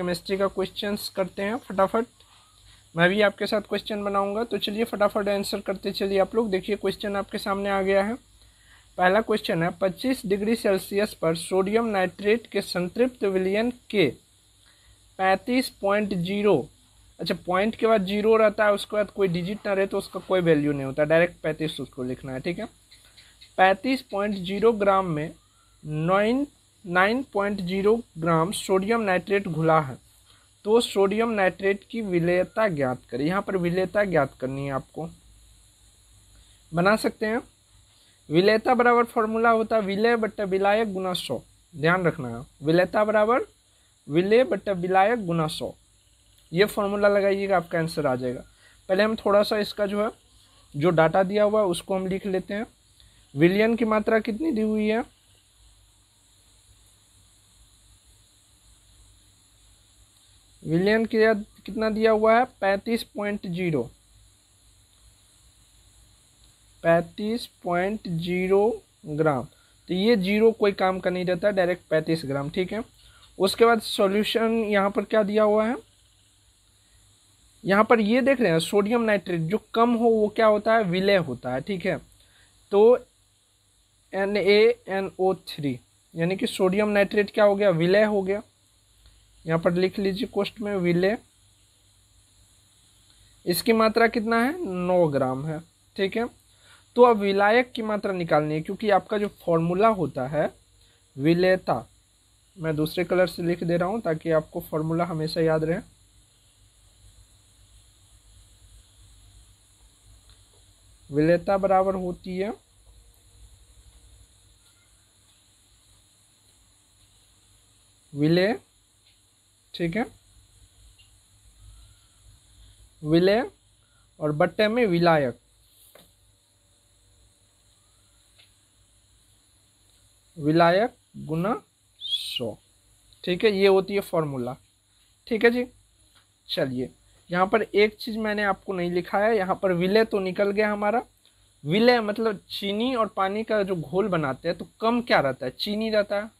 chemistry का question करते हैं फटाफट मैं भी आपके साथ क्वेश्चन बनाऊंगा तो चलिए फटाफट आंसर करते चलिए आप लोग देखिए क्वेश्चन आपके सामने आ गया है पहला क्वेश्चन है 25 डिग्री सेल्सियस पर सोडियम नाइट्रेट के संतृप्त विलयन के 35.0 अच्छा पॉइंट के बाद जीरो रहता है उसके बाद कोई डिजिट ना रहे तो उसका कोई वैल्यू नहीं होता डायरेक्ट पैंतीस उसको लिखना है ठीक है पैंतीस पॉइंट जीरो ग्राम में नाइन 9.0 ग्राम सोडियम नाइट्रेट घुला है तो सोडियम नाइट्रेट की विलेयता ज्ञात करें यहाँ पर विलेयता ज्ञात करनी है आपको बना सकते हैं विलेयता बराबर फॉर्मूला होता है विलय बट विलायक गुना सौ ध्यान रखना है विलेयता बराबर विलय बट विलायक गुना सौ ये फॉर्मूला लगाइएगा आपका आंसर आ जाएगा पहले हम थोड़ा सा इसका जो है जो डाटा दिया हुआ है उसको हम लिख लेते हैं विलियन की मात्रा कितनी दी हुई है विलियन किया कितना दिया हुआ है पैंतीस पॉइंट जीरो पैंतीस पॉइंट जीरो ग्राम तो ये जीरो कोई काम का नहीं रहता डायरेक्ट पैंतीस ग्राम ठीक है उसके बाद सॉल्यूशन यहाँ पर क्या दिया हुआ है यहाँ पर ये देख रहे हैं सोडियम नाइट्रेट जो कम हो वो क्या होता है विलय होता है ठीक है तो N A N O three यानी कि सोडियम नाइट्रेट क्या हो गया विलय हो गया यहाँ पर लिख लीजिए कोष्ट में विले इसकी मात्रा कितना है नौ ग्राम है ठीक है तो अब विलायक की मात्रा निकालनी है क्योंकि आपका जो फॉर्मूला होता है विलेता मैं दूसरे कलर से लिख दे रहा हूँ ताकि आपको फॉर्मूला हमेशा याद रहे विलेता बराबर होती है विले ठीक है विलय और बट्टे में विलायक विलायक गुना सौ ठीक है ये होती है फॉर्मूला ठीक है जी चलिए यहाँ पर एक चीज़ मैंने आपको नहीं लिखा है यहाँ पर विलय तो निकल गया हमारा विलय मतलब चीनी और पानी का जो घोल बनाते हैं तो कम क्या रहता है चीनी रहता है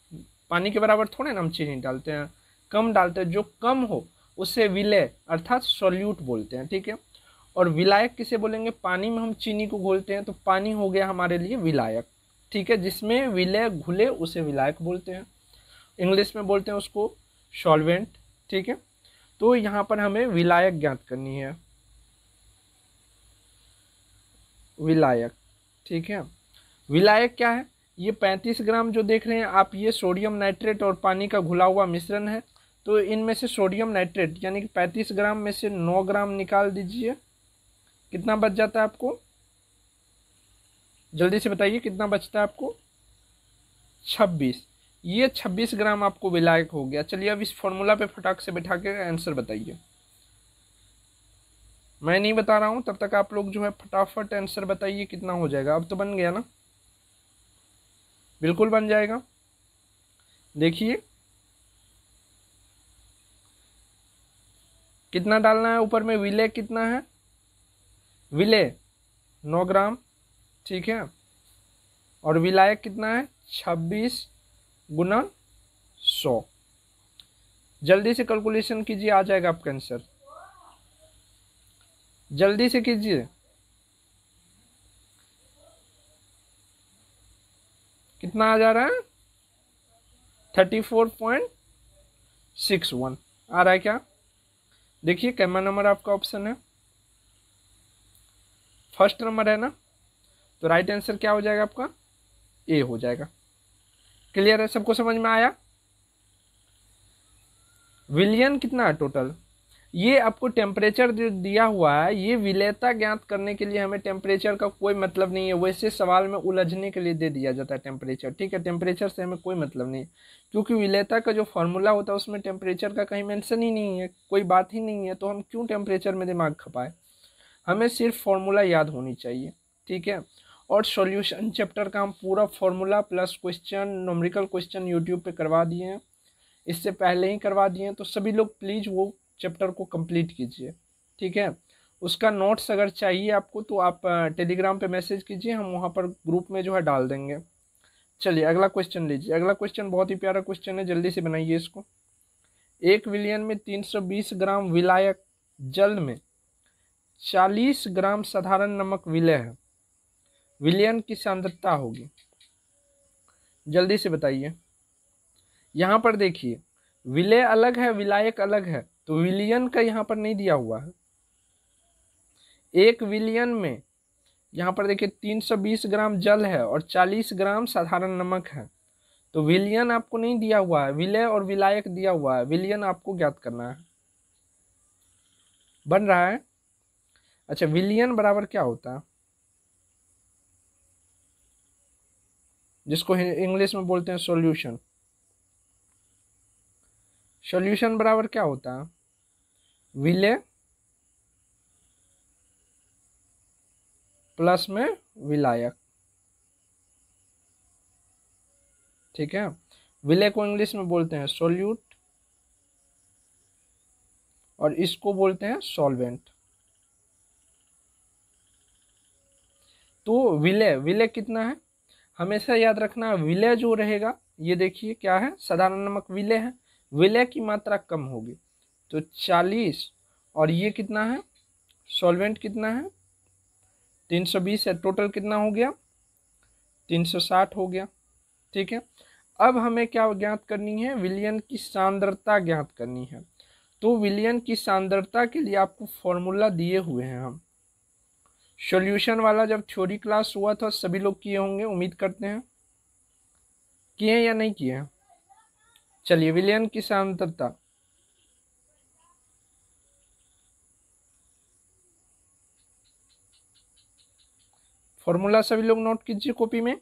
पानी के बराबर थोड़े ना हम चीनी डालते हैं कम डालते हैं जो कम हो उसे विलय अर्थात सोल्यूट बोलते हैं ठीक है और विलायक किसे बोलेंगे पानी में हम चीनी को घोलते हैं तो पानी हो गया हमारे लिए विलायक ठीक है जिसमें विलय घुले उसे विलायक बोलते हैं इंग्लिश में बोलते हैं उसको सॉल्वेंट ठीक है तो यहाँ पर हमें विलायक ज्ञात करनी है विलायक ठीक है विलायक क्या है ये 35 ग्राम जो देख रहे हैं आप ये सोडियम नाइट्रेट और पानी का घुला हुआ मिश्रण है तो इनमें से सोडियम नाइट्रेट यानी कि पैंतीस ग्राम में से नौ ग्राम निकाल दीजिए कितना बच जाता है आपको जल्दी से बताइए कितना बचता है आपको छब्बीस ये छब्बीस ग्राम आपको विलायक हो गया चलिए अब इस फॉर्मूला पे फटाक से बैठा के आंसर बताइए मैं नहीं बता रहा हूँ तब तक आप लोग जो है फटाफट आंसर बताइए कितना हो जाएगा अब तो बन गया ना बिल्कुल बन जाएगा देखिए कितना डालना है ऊपर में विले कितना है विले नौ ग्राम ठीक है और विलायक कितना है छब्बीस गुना सौ जल्दी से कैलकुलेशन कीजिए आ जाएगा आपका आंसर जल्दी से कीजिए कितना आ जा रहा है thirty four point six one आ रहा है क्या देखिए कैमरा नंबर आपका ऑप्शन है फर्स्ट नंबर है ना तो राइट आंसर क्या हो जाएगा आपका ए हो जाएगा क्लियर है सबको समझ में आया विलियन कितना है टोटल ये आपको टेम्परेचर जो दिया हुआ है ये विलेयता ज्ञात करने के लिए हमें टेम्परेचर का कोई मतलब नहीं है वैसे सवाल में उलझने के लिए दे दिया जाता है टेम्परेचर ठीक है टेम्परेचर से हमें कोई मतलब नहीं क्योंकि विलेयता का जो फॉर्मूला होता है उसमें टेम्परेचर का कहीं मेंशन ही नहीं है कोई बात ही नहीं है तो हम क्यों टेम्परेचर में दिमाग खपाए हमें सिर्फ फॉर्मूला याद होनी चाहिए ठीक है और सॉल्यूशन चैप्टर का हम पूरा formula plus question numerical question YouTube पर करवा दिए हैं इससे पहले ही करवा दिए हैं तो सभी लोग प्लीज़ वो चैप्टर को कंप्लीट कीजिए ठीक है उसका नोट्स अगर चाहिए आपको तो आप टेलीग्राम पे मैसेज कीजिए हम वहाँ पर ग्रुप में जो है डाल देंगे चलिए अगला क्वेश्चन लीजिए अगला क्वेश्चन बहुत ही प्यारा क्वेश्चन है जल्दी से बनाइए इसको एक विलियन में 320 ग्राम विलायक जल में 40 ग्राम साधारण नमक विलय है विलियन की सांद्रता होगी जल्दी से बताइए यहाँ पर देखिए विलय अलग है विलायक अलग है तो विलियन का यहाँ पर नहीं दिया हुआ है एक विलियन में यहाँ पर देखिए 320 ग्राम जल है और 40 ग्राम साधारण नमक है तो विलियन आपको नहीं दिया हुआ है विलय और विलायक दिया हुआ है विलियन आपको ज्ञात करना है बन रहा है अच्छा विलियन बराबर क्या होता है जिसको इंग्लिश में बोलते हैं सॉल्यूशन सॉल्यूशन बराबर क्या होता है विले प्लस में विलायक ठीक है विले को इंग्लिश में बोलते हैं सोल्यूट और इसको बोलते हैं सॉल्वेंट तो विले विले कितना है हमेशा याद रखना विले जो रहेगा ये देखिए क्या है साधारण नमक विले है विलय की मात्रा कम होगी तो चालीस और ये कितना है सॉल्वेंट कितना है तीन सौ बीस है टोटल कितना हो गया तीन सौ साठ हो गया ठीक है अब हमें क्या ज्ञात करनी है विलयन की सांद्रता ज्ञात करनी है तो विलयन की सांद्रता के लिए आपको फॉर्मूला दिए हुए हैं हम सॉल्यूशन वाला जब थ्योरी क्लास हुआ था सभी लोग किए होंगे उम्मीद करते हैं किए या नहीं किए हैं चलिए विलयन की सांतरता फॉर्मूला सभी लोग नोट कीजिए कॉपी में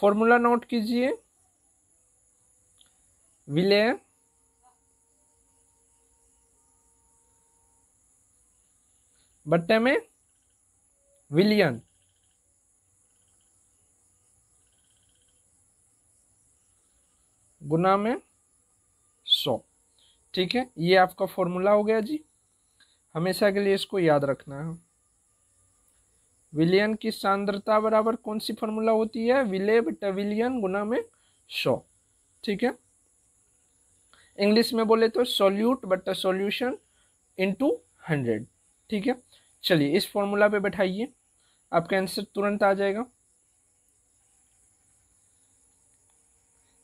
फॉर्मूला नोट कीजिए विलय बट्टे में विलियन गुना में सौ ठीक है ये आपका फॉर्मूला हो गया जी हमेशा के लिए इसको याद रखना है विलियन की सांद्रता बराबर कौन सी फॉर्मूला होती है विले बटा विलियन गुना में सौ ठीक है इंग्लिश में बोले तो solute solution solution into hundred ठीक है चलिए इस फॉर्मूला पे बैठाइए आपका आंसर तुरंत आ जाएगा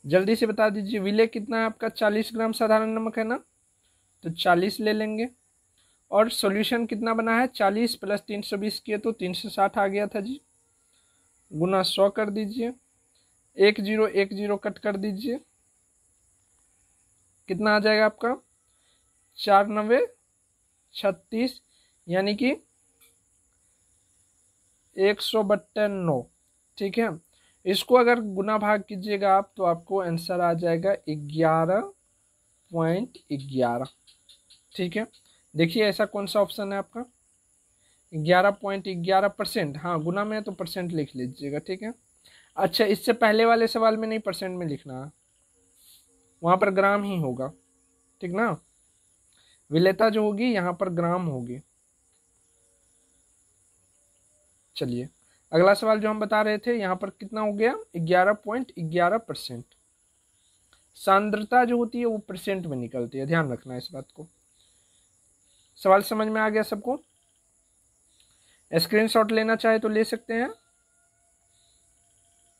जल्दी से बता दीजिए विले कितना है आपका चालीस ग्राम साधारण नमक है ना तो चालीस ले लेंगे और सॉल्यूशन कितना बना है चालीस प्लस तीन सौ बीस किए तो तीन सौ साठ आ गया था जी गुना सौ कर दीजिए एक जीरो एक जीरो कट कर दीजिए कितना आ जाएगा आपका चार नब्बे छत्तीस यानी कि एक सौ बट्टे नौ ठीक है इसको अगर गुना भाग कीजिएगा आप तो आपको आंसर आ जाएगा ग्यारह पॉइंट ग्यारह ठीक है देखिए ऐसा कौन सा ऑप्शन है आपका ग्यारह पॉइंट ग्यारह परसेंट हाँ गुना में है तो परसेंट लिख लीजिएगा ठीक है अच्छा इससे पहले वाले सवाल में नहीं परसेंट में लिखना है वहाँ पर ग्राम ही होगा ठीक ना विलेता जो होगी यहाँ पर ग्राम होगी चलिए अगला सवाल जो हम बता रहे थे यहाँ पर कितना हो गया ग्यारह पॉइंट ग्यारह परसेंट सांद्रता जो होती है वो परसेंट में निकलती है ध्यान रखना इस बात को सवाल समझ में आ गया सबको स्क्रीनशॉट लेना चाहे तो ले सकते हैं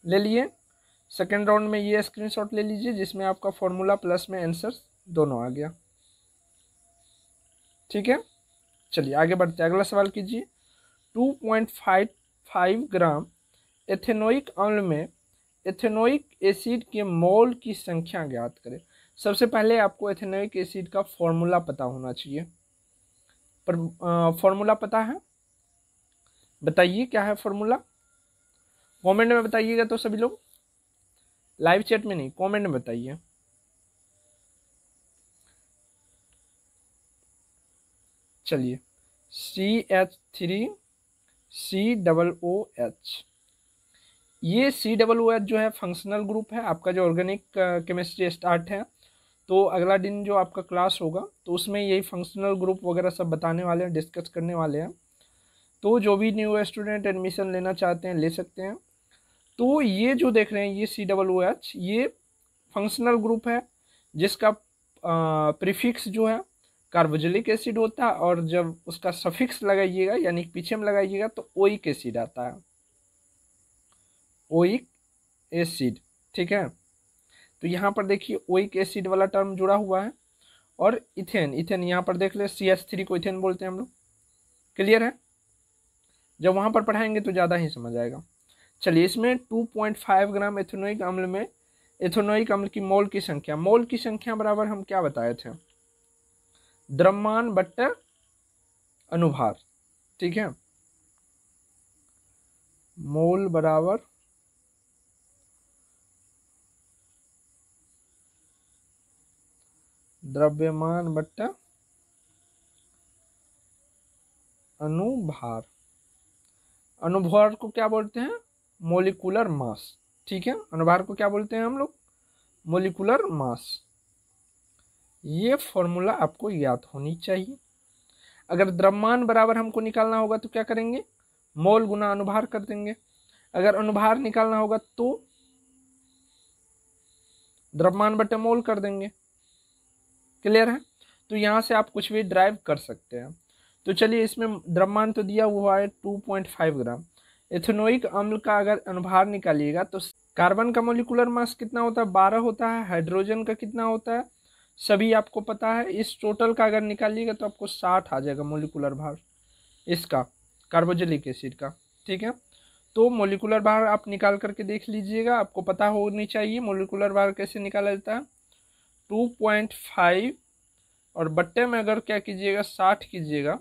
ले लिए सेकेंड राउंड में ये स्क्रीनशॉट ले लीजिए जिसमें आपका फॉर्मूला प्लस में आंसर दोनों आ गया ठीक है चलिए आगे बढ़ते हैं अगला सवाल कीजिए two point five five gram ethanoic अम्ल में एथेनोइक एसिड के मोल की संख्या ज्ञात करें सबसे पहले आपको एथेनोइक एसिड का फॉर्मूला पता होना चाहिए पर फॉर्मूला पता है बताइए क्या है फॉर्मूला कमेंट में बताइएगा तो सभी लोग लाइव चैट में नहीं कमेंट में बताइए चलिए C H three C double O H ये सी डबल ओ एच जो है फंक्शनल ग्रुप है आपका जो ऑर्गेनिक केमिस्ट्री स्टार्ट है तो अगला दिन जो आपका क्लास होगा तो उसमें यही फंक्शनल ग्रुप वगैरह सब बताने वाले हैं डिस्कस करने वाले हैं तो जो भी न्यू स्टूडेंट एडमिशन लेना चाहते हैं ले सकते हैं तो ये जो देख रहे हैं ये सी डबल ओ एच ये फंक्शनल ग्रुप है जिसका प्रीफिक्स जो है कार्बोजिलिक एसिड होता है और जब उसका सफिक्स लगाइएगा यानी पीछे में लगाइएगा तो ओइक एसिड आता है ओइक एसिड ठीक है तो यहाँ पर देखिए ओइक एसिड वाला टर्म जुड़ा हुआ है और इथेन इथेन यहाँ पर देख ले सी एस थ्री को इथेन बोलते हैं हम लोग क्लियर है जब वहाँ पर पढ़ाएंगे तो ज़्यादा ही समझ आएगा चलिए इसमें two point five gram ethanoic अम्ल में एथेनोइक अम्ल की मोल की संख्या मोल की संख्या बराबर हम क्या बताए थे द्रमान बट्ट अनुभार ठीक है मोल बराबर द्रव्यमान बट्ट अनुभार अनुभार को क्या बोलते हैं मोलिकुलर मास ठीक है अनुभार को क्या बोलते हैं हम लोग मोलिकुलर मास ये फॉर्मूला आपको याद होनी चाहिए अगर द्रव्यमान बराबर हमको निकालना होगा तो क्या करेंगे मोल गुना अनुभार कर देंगे अगर अनुभार निकालना होगा तो द्रव्यमान बटे मोल कर देंगे क्लियर है तो यहाँ से आप कुछ भी ड्राइव कर सकते हैं तो चलिए इसमें द्रव्यमान तो दिया हुआ है two point five gram ethanoic अम्ल का अगर अनुभार निकालिएगा तो कार्बन का मोलिकुलर मास कितना होता है बारह होता है हाइड्रोजन का कितना होता है सभी आपको पता है इस टोटल का अगर निकालिएगा तो आपको साठ आ जाएगा मोलिकुलर भार इसका कार्बोजेलिक एसिड का ठीक है तो मोलिकुलर भार आप निकाल करके देख लीजिएगा आपको पता होनी चाहिए मोलिकुलर भार कैसे निकाला जाता है टू पॉइंट फाइव और बट्टे में अगर क्या कीजिएगा साठ कीजिएगा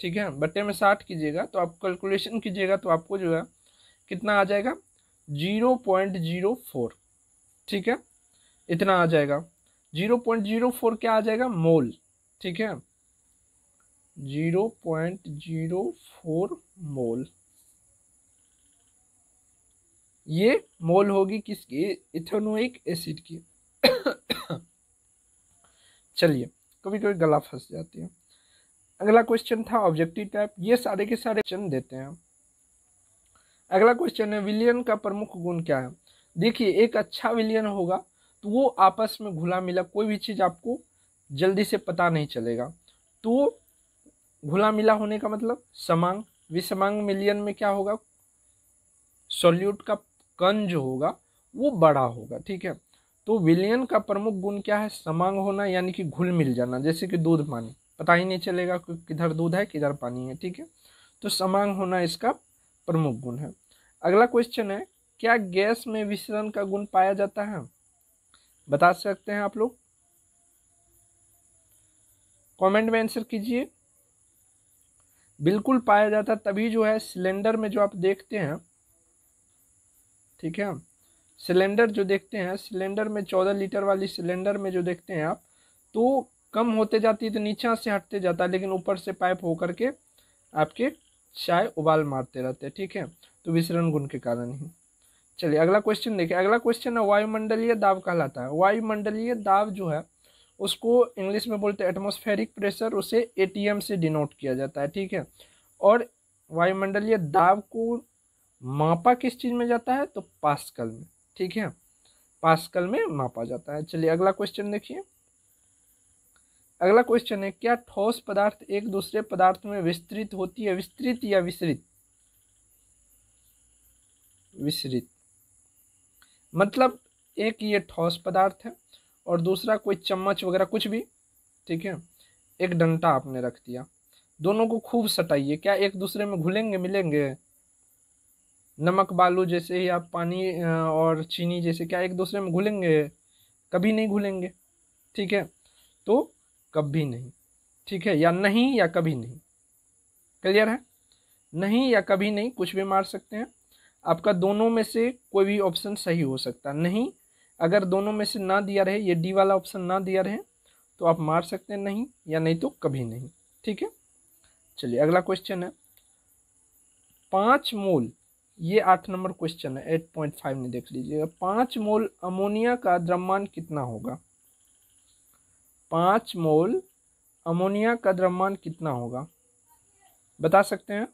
ठीक है बट्टे में साठ कीजिएगा तो आप कैलकुलेशन कीजिएगा तो आपको जो है कितना आ जाएगा जीरो पॉइंट जीरो फोर ठीक है इतना आ जाएगा जीरो पॉइंट जीरो फोर क्या आ जाएगा मोल ठीक है zero point zero four mole ये मोल होगी किसकी इथेनोइक एसिड की चलिए कभी कभी गला फंस जाती है अगला क्वेश्चन था ऑब्जेक्टिव टाइप ये सारे के सारे क्वेश्चन देते हैं अगला क्वेश्चन है विलियन का प्रमुख गुण क्या है देखिए एक अच्छा विलियन होगा तो वो आपस में घुला मिला कोई भी चीज़ आपको जल्दी से पता नहीं चलेगा तो घुला मिला होने का मतलब समांग विषमांग मिलियन में क्या होगा सॉल्यूट का कण जो होगा वो बड़ा होगा ठीक है तो विलियन का प्रमुख गुण क्या है समांग होना यानी कि घुल मिल जाना जैसे कि दूध पानी पता ही नहीं चलेगा कि किधर दूध है किधर पानी है ठीक है तो समांग होना इसका प्रमुख गुण है अगला क्वेश्चन है क्या गैस में विसरण का गुण पाया जाता है बता सकते हैं आप लोग कमेंट में आंसर कीजिए बिल्कुल पाया जाता तभी जो है सिलेंडर में जो आप देखते हैं ठीक है सिलेंडर जो देखते हैं सिलेंडर में चौदह लीटर वाली सिलेंडर में जो देखते हैं आप तो कम होते जाती है तो नीचे से हटते जाता है लेकिन ऊपर से पाइप होकर के आपके चाय उबाल मारते रहते हैं ठीक है तो विसरण गुण के कारण ही चलिए अगला क्वेश्चन देखिए अगला क्वेश्चन है वायुमंडलीय दाब कहलाता है वायुमंडलीय दाब जो है उसको इंग्लिश में बोलते हैं एटमोस्फेरिक प्रेशर उसे ए से डिनोट किया जाता है ठीक है और वायुमंडलीय दाब को मापा किस चीज़ में जाता है तो पास्कल में ठीक है पास्कल में मापा जाता है चलिए अगला क्वेश्चन देखिए अगला क्वेश्चन है क्या ठोस पदार्थ एक दूसरे पदार्थ में विस्तृत होती है विस्तृत या विसरित विसरित मतलब एक ये ठोस पदार्थ है और दूसरा कोई चम्मच वगैरह कुछ भी ठीक है एक डंटा आपने रख दिया दोनों को खूब सटाइए क्या एक दूसरे में घुलेंगे मिलेंगे नमक बालू जैसे ही आप पानी और चीनी जैसे क्या एक दूसरे में घुलेंगे कभी नहीं घुलेंगे ठीक है तो कभी नहीं ठीक है या नहीं या कभी नहीं क्लियर है नहीं या कभी नहीं कुछ भी मार सकते हैं आपका दोनों में से कोई भी ऑप्शन सही हो सकता नहीं अगर दोनों में से ना दिया रहे ये डी वाला ऑप्शन ना दिया रहे तो आप मार सकते हैं नहीं या नहीं तो कभी नहीं ठीक है चलिए अगला क्वेश्चन है पाँच मोल ये आठ नंबर क्वेश्चन है एट पॉइंट फाइव में देख लीजिएगा पाँच मोल अमोनिया का द्रव्यमान कितना होगा पाँच मोल अमोनिया का द्रव्यमान कितना होगा बता सकते हैं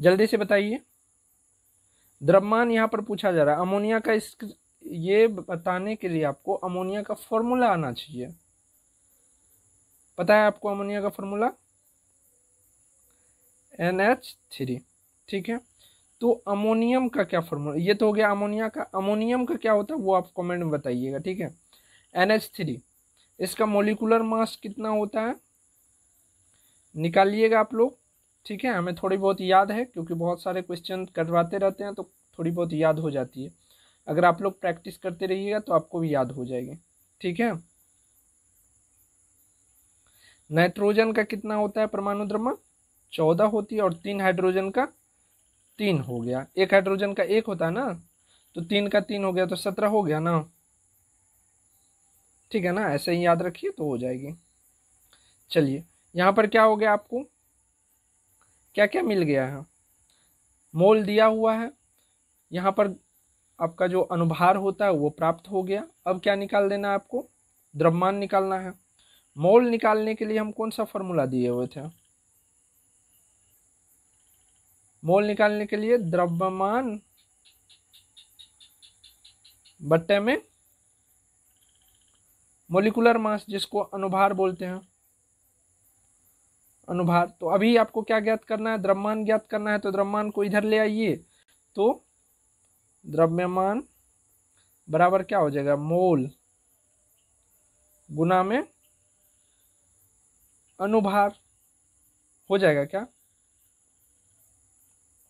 जल्दी से बताइए द्रव्यमान यहाँ पर पूछा जा रहा है अमोनिया का इस ये बताने के लिए आपको अमोनिया का फॉर्मूला आना चाहिए पता है आपको अमोनिया का फॉर्मूला एन एच थ्री ठीक है तो अमोनियम का क्या फॉर्मूला ये तो हो गया अमोनिया का अमोनियम का क्या होता है वो आप कमेंट में बताइएगा ठीक है एन एच थ्री इसका मोलिकुलर मास कितना होता है निकालिएगा आप लोग ठीक है हमें थोड़ी बहुत याद है क्योंकि बहुत सारे क्वेश्चन करवाते रहते हैं तो थोड़ी बहुत याद हो जाती है अगर आप लोग प्रैक्टिस करते रहिएगा तो आपको भी याद हो जाएगी ठीक है नाइट्रोजन का कितना होता है परमाणु द्रमा चौदह होती है और तीन हाइड्रोजन का तीन हो गया एक हाइड्रोजन का एक होता है ना तो तीन का तीन हो गया तो सत्रह हो गया ना ठीक है ना ऐसे ही याद रखिए तो हो जाएगी चलिए यहाँ पर क्या हो गया आपको क्या क्या मिल गया है मोल दिया हुआ है यहाँ पर आपका जो अनुभार होता है वो प्राप्त हो गया अब क्या निकाल देना है आपको द्रव्यमान निकालना है मोल निकालने के लिए हम कौन सा फॉर्मूला दिए हुए थे मोल निकालने के लिए द्रव्यमान बट्टे में मोलिकुलर मास जिसको अनुभार बोलते हैं अनुभाग तो अभी आपको क्या ज्ञात करना है द्रव्यमान ज्ञात करना है तो द्रव्यमान को इधर ले आइए तो द्रव्यमान बराबर क्या हो जाएगा मोल गुना में अनुभार हो जाएगा क्या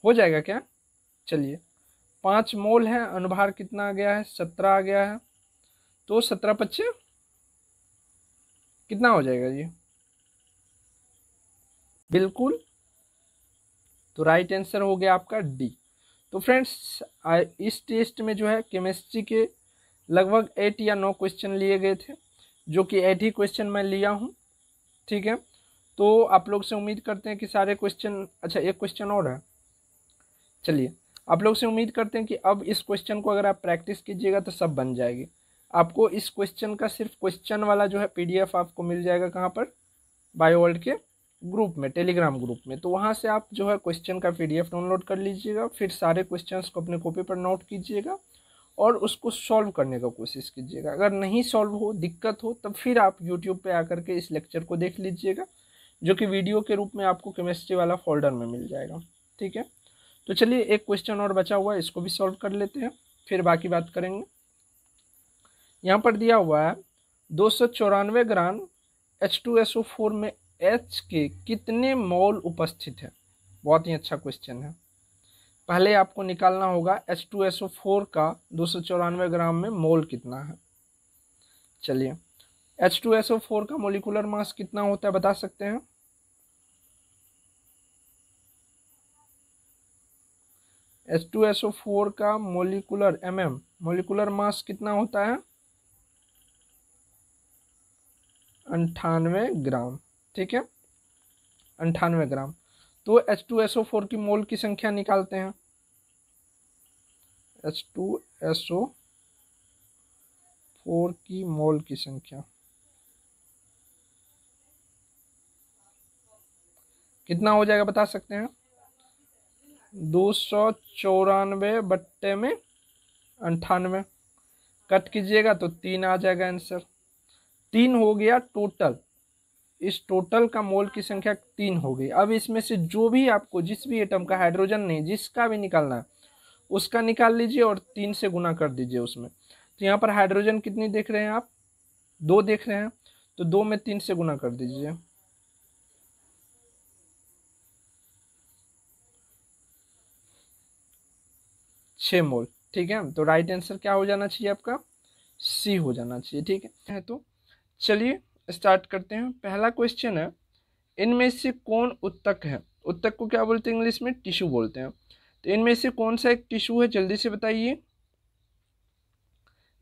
हो जाएगा क्या चलिए पांच मोल है अनुभार कितना आ गया है सत्रह आ गया है तो सत्रह पच्चीस कितना हो जाएगा ये बिल्कुल तो राइट आंसर हो गया आपका डी तो फ्रेंड्स इस टेस्ट में जो है केमिस्ट्री के लगभग एट या नौ क्वेश्चन लिए गए थे जो कि एट ही क्वेश्चन मैं लिया हूँ ठीक है तो आप लोग से उम्मीद करते हैं कि सारे क्वेश्चन अच्छा एक क्वेश्चन और है चलिए आप लोग से उम्मीद करते हैं कि अब इस क्वेश्चन को अगर आप प्रैक्टिस कीजिएगा तो सब बन जाएगी आपको इस क्वेश्चन का सिर्फ क्वेश्चन वाला जो है पीडीएफ आपको मिल जाएगा कहाँ पर बायो वर्ल्ड के ग्रुप में टेलीग्राम ग्रुप में तो वहाँ से आप जो है क्वेश्चन का पी डाउनलोड कर लीजिएगा फिर सारे क्वेश्चन को अपने कॉपी पर नोट कीजिएगा और उसको सॉल्व करने का कोशिश कीजिएगा अगर नहीं सॉल्व हो दिक्कत हो तब फिर आप यूट्यूब पे आकर के इस लेक्चर को देख लीजिएगा जो कि वीडियो के रूप में आपको केमिस्ट्री वाला फोल्डर में मिल जाएगा ठीक है तो चलिए एक क्वेश्चन और बचा हुआ है इसको भी सॉल्व कर लेते हैं फिर बाकी बात करेंगे यहाँ पर दिया हुआ है दो सौ चौरानवे gram H two S O four में एच के कितने मोल उपस्थित है बहुत ही अच्छा क्वेश्चन है पहले आपको निकालना होगा H two S O four का दो सौ चौरानवे ग्राम में मोल कितना है चलिए H two S O four का मोलिकुलर मास कितना होता है बता सकते हैं H two S O four का molecular M M molecular mass कितना होता है अंठानवे ग्राम ठीक है अंठानवे ग्राम तो H two S O four की मोल की संख्या निकालते हैं H two S O four की मोल की संख्या कितना हो जाएगा बता सकते हैं दो सौ चौरानवे बट्टे में अंठानवे कट कीजिएगा तो तीन आ जाएगा आंसर तीन हो गया टोटल इस टोटल का मोल की संख्या तीन हो गई अब इसमें से जो भी आपको जिस भी एटम का हाइड्रोजन नहीं जिसका भी निकालना है उसका निकाल लीजिए और तीन से गुना कर दीजिए उसमें तो यहाँ पर हाइड्रोजन कितनी देख रहे हैं आप दो देख रहे हैं तो दो में तीन से गुना कर दीजिए छ मोल ठीक है तो राइट आंसर क्या हो जाना चाहिए आपका सी हो जाना चाहिए ठीक है तो चलिए स्टार्ट करते हैं पहला क्वेश्चन है इनमें से कौन उत्तक है उत्तक को क्या बोलते हैं इंग्लिश में टिश्यू बोलते हैं तो इनमें से कौन सा एक टिश्यू है जल्दी से बताइए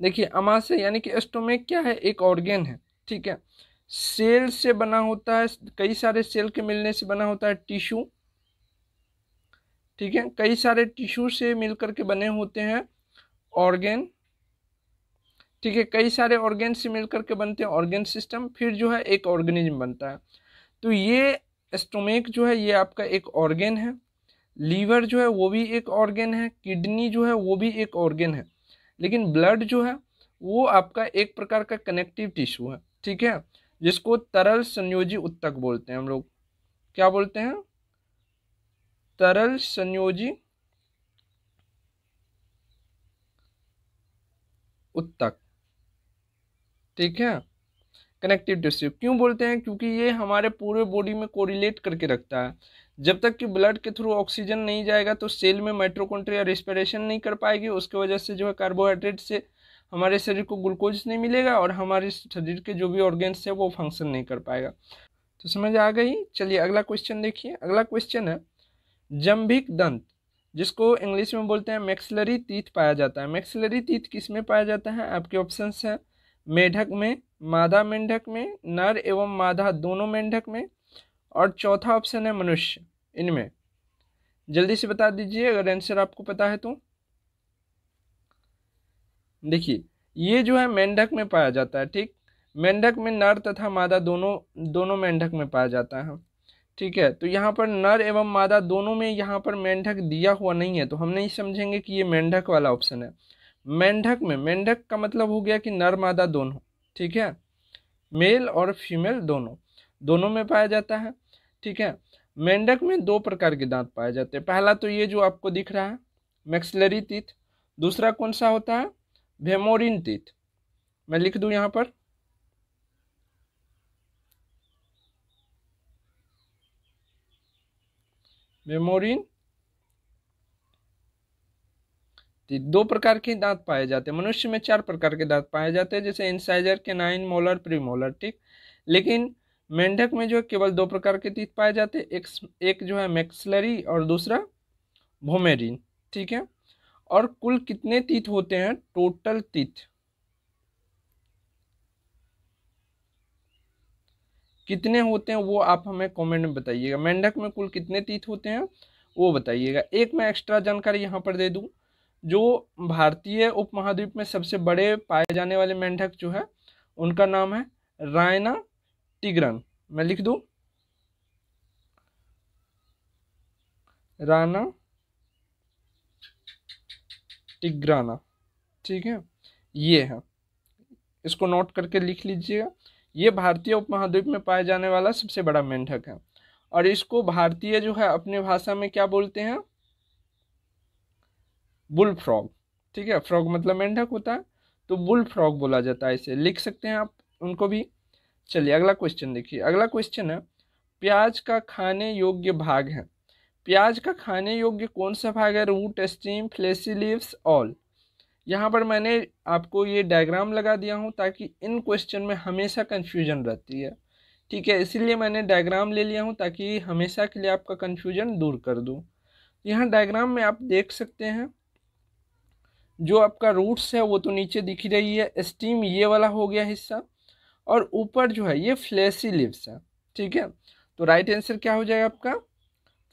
देखिए अमाशय यानी कि एस्टोमेक क्या है एक ऑर्गेन है ठीक है सेल से बना होता है कई सारे सेल के मिलने से बना होता है टिश्यू ठीक है कई सारे टिश्यू से मिलकर के बने होते हैं ऑर्गेन ठीक है कई सारे ऑर्गेन से मिल करके बनते हैं ऑर्गेन सिस्टम फिर जो है एक ऑर्गेनिज्म बनता है तो ये स्टोमेक जो है ये आपका एक ऑर्गेन है लीवर जो है वो भी एक ऑर्गेन है किडनी जो है वो भी एक ऑर्गेन है लेकिन ब्लड जो है वो आपका एक प्रकार का कनेक्टिव टिश्यू है ठीक है जिसको तरल संयोजी उत्तक बोलते हैं हम लोग क्या बोलते हैं तरल संयोजी उत्तक ठीक है कनेक्टिव टिश्यू क्यों बोलते हैं क्योंकि ये हमारे पूरे बॉडी में कोरिलेट करके रखता है जब तक कि ब्लड के थ्रू ऑक्सीजन नहीं जाएगा तो सेल में माइट्रोकॉन्ट्रिया रेस्पिरेशन नहीं कर पाएगी उसकी वजह से जो है कार्बोहाइड्रेट से हमारे शरीर को ग्लूकोज नहीं मिलेगा और हमारे शरीर के जो भी ऑर्गेन्स है वो फंक्शन नहीं कर पाएगा तो समझ आ गई चलिए अगला क्वेश्चन देखिए अगला क्वेश्चन है जम्भिक दंत जिसको इंग्लिश में बोलते हैं मैक्सिलरी तीत पाया जाता है मैक्सिलरी तीत किस में पाया जाता है आपके ऑप्शंस हैं मेढक में मादा मेंढक में नर एवं मादा दोनों मेंढक में और चौथा ऑप्शन है मनुष्य इनमें जल्दी से बता दीजिए अगर आंसर आपको पता है तो देखिए ये जो है मेंढक में पाया जाता है ठीक मेंढक में नर तथा मादा दोनों दोनों मेंढक में पाया जाता है ठीक है तो यहाँ पर नर एवं मादा दोनों में यहाँ पर मेंढक दिया हुआ नहीं है तो हम नहीं समझेंगे कि ये मेंढक वाला ऑप्शन है मेंढक में मेंढक का मतलब हो गया कि नर मादा दोनों ठीक है मेल और फीमेल दोनों दोनों में पाया जाता है ठीक है मेंढक में दो प्रकार के दांत पाए जाते हैं पहला तो ये जो आपको दिख रहा है मैक्सलरी तीत दूसरा कौन सा होता है भेमोरिन तीत मैं लिख दूं यहां पर भेमोरिन दो प्रकार के दांत पाए जाते हैं मनुष्य में चार प्रकार के दांत पाए जाते हैं जैसे इंसाइजर के नाइन मोलर प्रीमोलर ठीक लेकिन मेंढक में जो है केवल दो प्रकार के तीत पाए जाते हैं एक, एक जो है मैक्सलरी और दूसरा भोमेरिन ठीक है और कुल कितने तीत होते हैं टोटल तीत कितने होते हैं वो आप हमें कमेंट में बताइएगा मेंढक में कुल कितने तीत होते हैं वो बताइएगा एक मैं एक्स्ट्रा जानकारी यहां पर दे दूं जो भारतीय उपमहाद्वीप में सबसे बड़े पाए जाने वाले मेंढक जो है उनका नाम है रायना टिग्रन मैं लिख दू राना टिग्राना ठीक है ये है इसको नोट करके लिख लीजिएगा ये भारतीय उपमहाद्वीप में पाया जाने वाला सबसे बड़ा मेंढक है और इसको भारतीय जो है अपनी भाषा में क्या बोलते हैं बुल फ्रॉग ठीक है फ्रॉग मतलब मेंढक होता है तो बुल फ्रॉग बोला जाता है इसे लिख सकते हैं आप उनको भी चलिए अगला क्वेश्चन देखिए अगला क्वेश्चन है प्याज का खाने योग्य भाग है प्याज का खाने योग्य कौन सा भाग है root stem fleshy leaves all यहाँ पर मैंने आपको ये डायग्राम लगा दिया हूँ ताकि इन क्वेश्चन में हमेशा कन्फ्यूजन रहती है ठीक है इसीलिए मैंने डायग्राम ले लिया हूँ ताकि हमेशा के लिए आपका कन्फ्यूजन दूर कर दूँ यहाँ डायग्राम में आप देख सकते हैं जो आपका रूट्स है वो तो नीचे दिख रही है स्टीम ये वाला हो गया हिस्सा और ऊपर जो है ये फ्लेसी लिप्स है ठीक है तो राइट आंसर क्या हो जाएगा आपका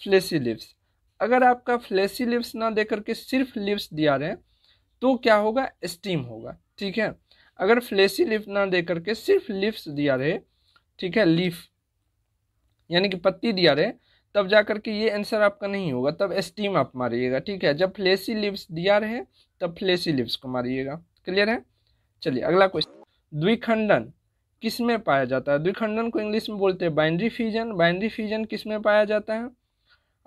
फ्लेसी लिप्स अगर आपका फ्लेसी लिप्स ना दे करके सिर्फ लिप्स दिया रहे तो क्या होगा स्टीम होगा ठीक है अगर फ्लेसी लिप ना दे करके सिर्फ लिप्स दिया रहे ठीक है लीफ यानी कि पत्ती दिया रहे तब जा कर के ये आंसर आपका नहीं होगा तब एस्टीम आप मारिएगा ठीक है जब फ्लेसी लिप्स दिया रहे तब फ्लेसी लिप्स को मारिएगा क्लियर है चलिए अगला क्वेश्चन द्विखंडन किस में पाया जाता है द्विखंडन को इंग्लिश में बोलते हैं बाइंड्री फ्यूजन बाइंड्री फ्यूजन किस में पाया जाता है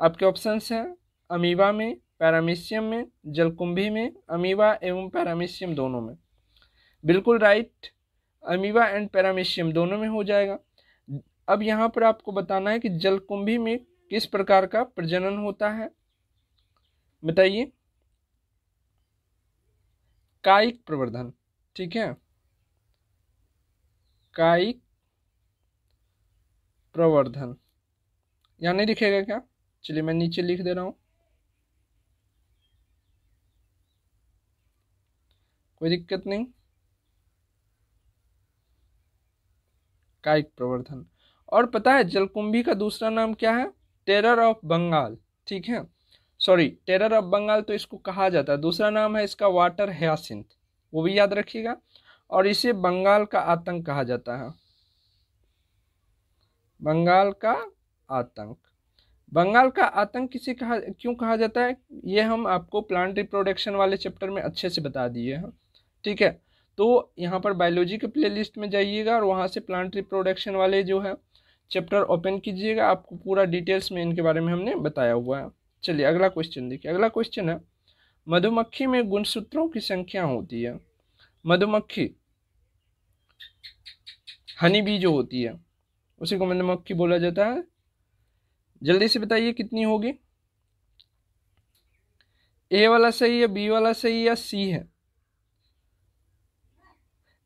आपके ऑप्शंस हैं अमीबा में पैरामीशियम में जलकुंभी में अमीबा एवं पैरामीशियम दोनों में बिल्कुल राइट अमीबा एंड पैरामीशियम दोनों में हो जाएगा अब यहाँ पर आपको बताना है कि जलकुंभी में किस प्रकार का प्रजनन होता है बताइए कायिक प्रवर्धन ठीक है कायिक प्रवर्धन यहां नहीं लिखेगा क्या चलिए मैं नीचे लिख दे रहा हूं कोई दिक्कत नहीं कायिक प्रवर्धन और पता है जलकुंभी का दूसरा नाम क्या है टेरर ऑफ बंगाल ठीक है सॉरी टेरर ऑफ बंगाल तो इसको कहा जाता है दूसरा नाम है इसका वाटर हयासिंथ वो भी याद रखिएगा और इसे बंगाल का आतंक कहा जाता है बंगाल का आतंक बंगाल का आतंक किसे कहा क्यों कहा जाता है ये हम आपको प्लांट रिप्रोडक्शन वाले चैप्टर में अच्छे से बता दिए हैं ठीक है तो यहाँ पर बायोलॉजी के प्लेलिस्ट में जाइएगा और वहाँ से प्लांट रिप्रोडक्शन वाले जो है चैप्टर ओपन कीजिएगा आपको पूरा डिटेल्स में इनके बारे में हमने बताया हुआ है चलिए अगला क्वेश्चन देखिए अगला क्वेश्चन है मधुमक्खी में गुणसूत्रों की संख्या होती है मधुमक्खी हनी बी जो होती है उसी को मधुमक्खी बोला जाता है जल्दी से बताइए कितनी होगी ए वाला सही है बी वाला सही है सी है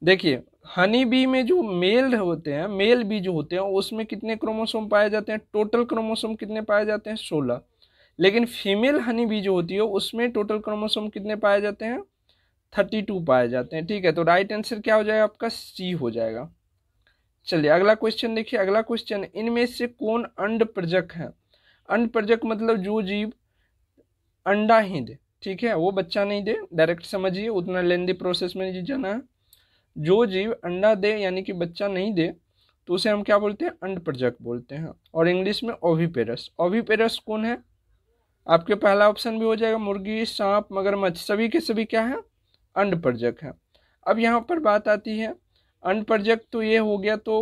देखिए हनी बी में जो मेल होते हैं मेल बी जो होते हैं उसमें कितने क्रोमोसोम पाए जाते हैं टोटल क्रोमोसोम कितने पाए जाते हैं सोलह लेकिन फीमेल हनी बी जो होती है उसमें टोटल क्रोमोसोम कितने पाए जाते हैं थर्टी टू पाए जाते हैं ठीक है तो राइट आंसर क्या हो जाएगा आपका सी हो जाएगा चलिए अगला क्वेश्चन देखिए अगला क्वेश्चन इनमें से कौन अंड प्रजक है अंड प्रजक मतलब जो जीव अंडा ही दे ठीक है वो बच्चा नहीं दे डायरेक्ट समझिए उतना लेंदी प्रोसेस में नहीं जाना है जो जीव अंडा दे यानी कि बच्चा नहीं दे तो उसे हम क्या बोलते हैं अंड प्रजक बोलते हैं और इंग्लिश में ओविपेरस ओविपेरस कौन है आपके पहला ऑप्शन भी हो जाएगा मुर्गी सांप मगरमच्छ सभी के सभी क्या है अंड प्रजक है अब यहाँ पर बात आती है अंड प्रजक तो ये हो गया तो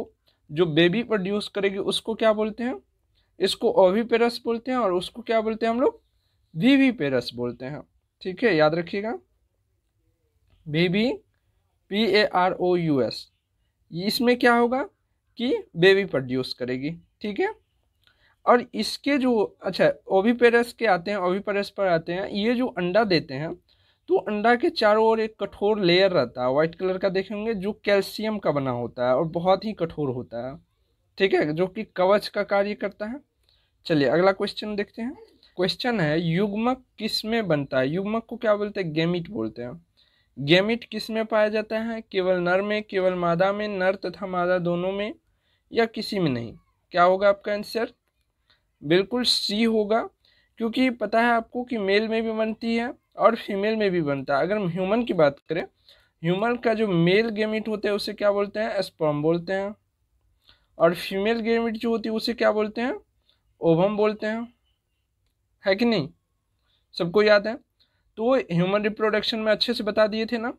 जो बेबी प्रोड्यूस करेगी उसको क्या बोलते हैं इसको ओविपेरस बोलते हैं और उसको क्या बोलते हैं हम लोग वीवी पेरस बोलते हैं ठीक है याद रखिएगा baby P A R O U S इसमें क्या होगा कि बेबी प्रोड्यूस करेगी ठीक है और इसके जो अच्छा ओविपेरस के आते हैं ओविपेरस पर आते हैं ये जो अंडा देते हैं तो अंडा के चारों ओर एक कठोर लेयर रहता है वाइट कलर का देखेंगे जो कैल्शियम का बना होता है और बहुत ही कठोर होता है ठीक है जो कि कवच का कार्य करता है चलिए अगला क्वेश्चन देखते हैं क्वेश्चन है युग्मक किस में बनता है युग्मक को क्या बोलते हैं गेमिट बोलते हैं गेमिट किस में पाया जाता है केवल नर में केवल मादा में नर तथा मादा दोनों में या किसी में नहीं क्या होगा आपका आंसर बिल्कुल सी होगा क्योंकि पता है आपको कि मेल में भी बनती है और फीमेल में भी बनता है अगर ह्यूमन की बात करें ह्यूमन का जो मेल गेमिट होता है उसे क्या बोलते हैं स्पर्म बोलते हैं और फीमेल गेमिट जो होती है उसे क्या बोलते हैं ओवम बोलते हैं है कि नहीं सबको याद है तो ह्यूमन रिप्रोडक्शन में अच्छे से बता दिए थे ना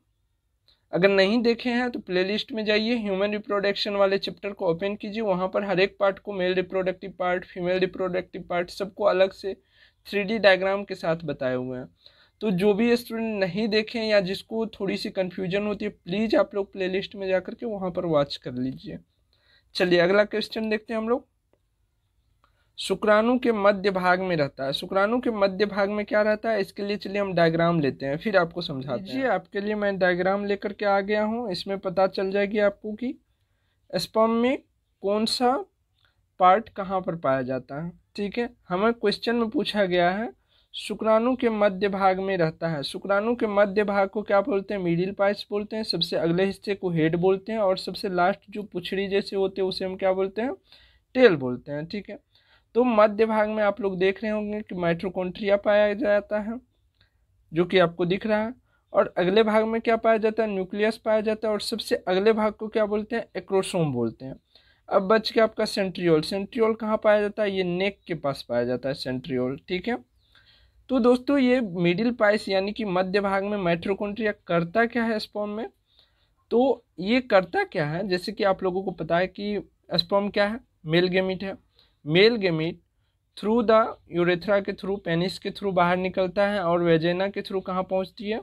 अगर नहीं देखे हैं तो प्लेलिस्ट में जाइए ह्यूमन रिप्रोडक्शन वाले चैप्टर को ओपन कीजिए वहाँ पर हर एक पार्ट को male reproductive part female reproductive part सबको अलग से थ्री डायग्राम के साथ बताए हुए हैं तो जो भी स्टूडेंट नहीं देखें या जिसको थोड़ी सी कन्फ्यूजन होती है प्लीज़ आप लोग प्ले में जा के वहाँ पर वॉच कर लीजिए चलिए अगला क्वेश्चन देखते हैं हम लोग शुक्राणु के मध्य भाग में रहता है शुक्राणु के मध्य भाग में क्या रहता है इसके लिए चलिए हम डायग्राम लेते हैं फिर आपको समझाते दीजिए आपके लिए मैं डायग्राम लेकर के आ गया हूँ इसमें पता चल जाएगी आपको कि स्पम में कौन सा पार्ट कहाँ पर पाया जाता है ठीक है हमें क्वेश्चन में पूछा गया है शुक्राणु के मध्य भाग में रहता है शुक्राणु के मध्य भाग को क्या बोलते हैं मिडिल पाइस बोलते हैं सबसे अगले हिस्से को हेड बोलते हैं और सबसे लास्ट जो पुछड़ी जैसे होते हैं उसे हम क्या बोलते हैं टेल बोलते हैं ठीक है तो मध्य भाग में आप लोग देख रहे होंगे कि माइट्रोकॉन्ट्रिया पाया जाता है जो कि आपको दिख रहा है और अगले भाग में क्या पाया जाता है न्यूक्लियस पाया जाता है और सबसे अगले भाग को क्या बोलते हैं एक्रोसोम बोलते हैं अब बच के आपका सेंट्रियोल सेंट्रियोल कहाँ पाया जाता है ये नेक के पास पाया जाता है सेंट्रियोल ठीक है तो दोस्तों ये मिडिल पाइस यानी कि मध्य भाग में माइट्रोकॉन्ट्रिया करता क्या है स्पॉम में तो ये करता क्या है जैसे कि आप लोगों को पता है कि स्पॉम क्या है मेल गेमिट है male gamete through the urethra के थ्रू पेनिस के थ्रू बाहर निकलता है और वेजेना के थ्रू कहाँ पहुँचती है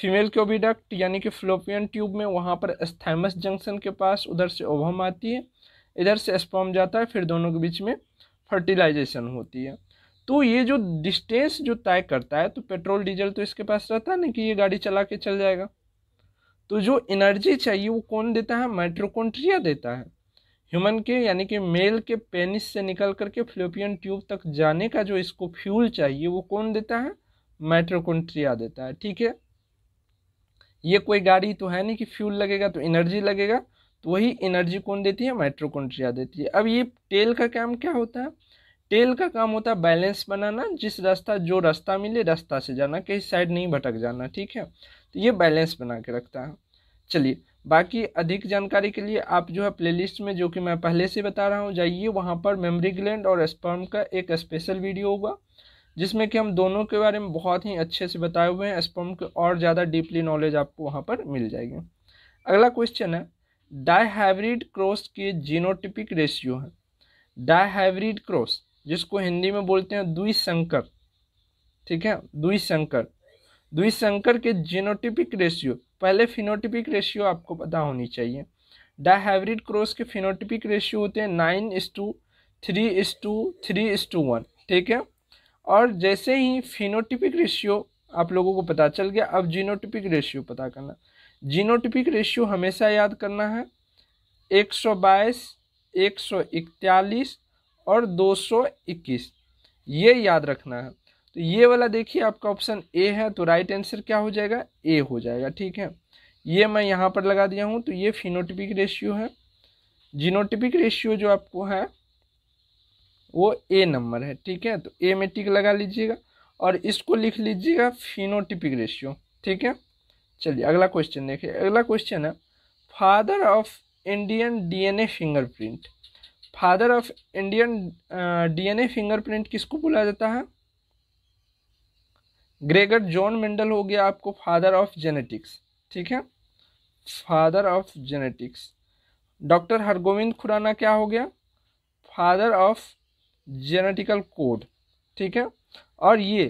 फीमेल के ओबीडक्ट यानी कि फ्लोपियन ट्यूब में वहाँ पर स्थैमस जंक्शन के पास उधर से ओवम आती है इधर से स्पॉम जाता है फिर दोनों के बीच में फर्टिलाइजेशन होती है तो ये जो डिस्टेंस जो तय करता है तो पेट्रोल डीजल तो इसके पास रहता है ना कि ये गाड़ी चला के चल जाएगा तो जो एनर्जी चाहिए वो कौन देता है माइट्रोकॉन्ट्रिया देता है ह्यूमन के यानी कि मेल के पेनिस से निकल करके फ्लोपियन ट्यूब तक जाने का जो इसको फ्यूल चाहिए वो कौन देता है माइट्रोकोन्ट्रिया देता है ठीक है ये कोई गाड़ी तो है नहीं कि फ्यूल लगेगा तो एनर्जी लगेगा तो वही एनर्जी कौन देती है माइट्रोकोन्ट्रिया देती है अब ये टेल का काम क्या होता है टेल का काम होता है बैलेंस बनाना जिस रास्ता जो रास्ता मिले रास्ता से जाना कहीं साइड नहीं भटक जाना ठीक है तो ये बैलेंस बना के रखता है चलिए बाकी अधिक जानकारी के लिए आप जो है प्लेलिस्ट में जो कि मैं पहले से बता रहा हूँ जाइए वहाँ पर मेमरी ग्लैंड और स्पर्म का एक स्पेशल वीडियो होगा जिसमें कि हम दोनों के बारे में बहुत ही अच्छे से बताए हुए हैं स्पर्म के और ज़्यादा डीपली नॉलेज आपको वहाँ पर मिल जाएगी अगला क्वेश्चन है डाईहाइब्रिड क्रॉस की जीनोटिपिक रेशियो है डाईहाइब्रिड क्रॉस जिसको हिंदी में बोलते हैं द्विशंकर ठीक है द्विशंकर द्विशंकर के जीनोटिपिक रेशियो पहले फिनोटिपिक रेशियो आपको पता होनी चाहिए डाइहाइब्रिड क्रॉस के फिनोटिपिक रेशियो होते हैं nine is to three is to three is to one ठीक है और जैसे ही फिनोटिपिक रेशियो आप लोगों को पता चल गया अब जीनोटिपिक रेशियो पता करना जीनोटिपिक रेशियो हमेशा याद करना है एक सौ बाईस एक सौ इकतालीस और दो सौ इक्कीस ये याद रखना है तो ये वाला देखिए आपका ऑप्शन ए है तो राइट आंसर क्या हो जाएगा ए हो जाएगा ठीक है ये मैं यहाँ पर लगा दिया हूँ तो ये फिनोटिपिक रेशियो है जीनोटिपिक रेशियो जो आपको है वो ए नंबर है ठीक है तो ए में टिक लगा लीजिएगा और इसको लिख लीजिएगा फिनोटिपिक रेशियो ठीक है चलिए अगला क्वेश्चन देखिए अगला क्वेश्चन है father of Indian DNA fingerprint father of Indian DNA fingerprint किसको बोला जाता है ग्रेगर जॉन मेंडल हो गया आपको फादर ऑफ जेनेटिक्स ठीक है father of genetics doctor Hargobind Khorana क्या हो गया फादर ऑफ जेनेटिकल कोड ठीक है और ये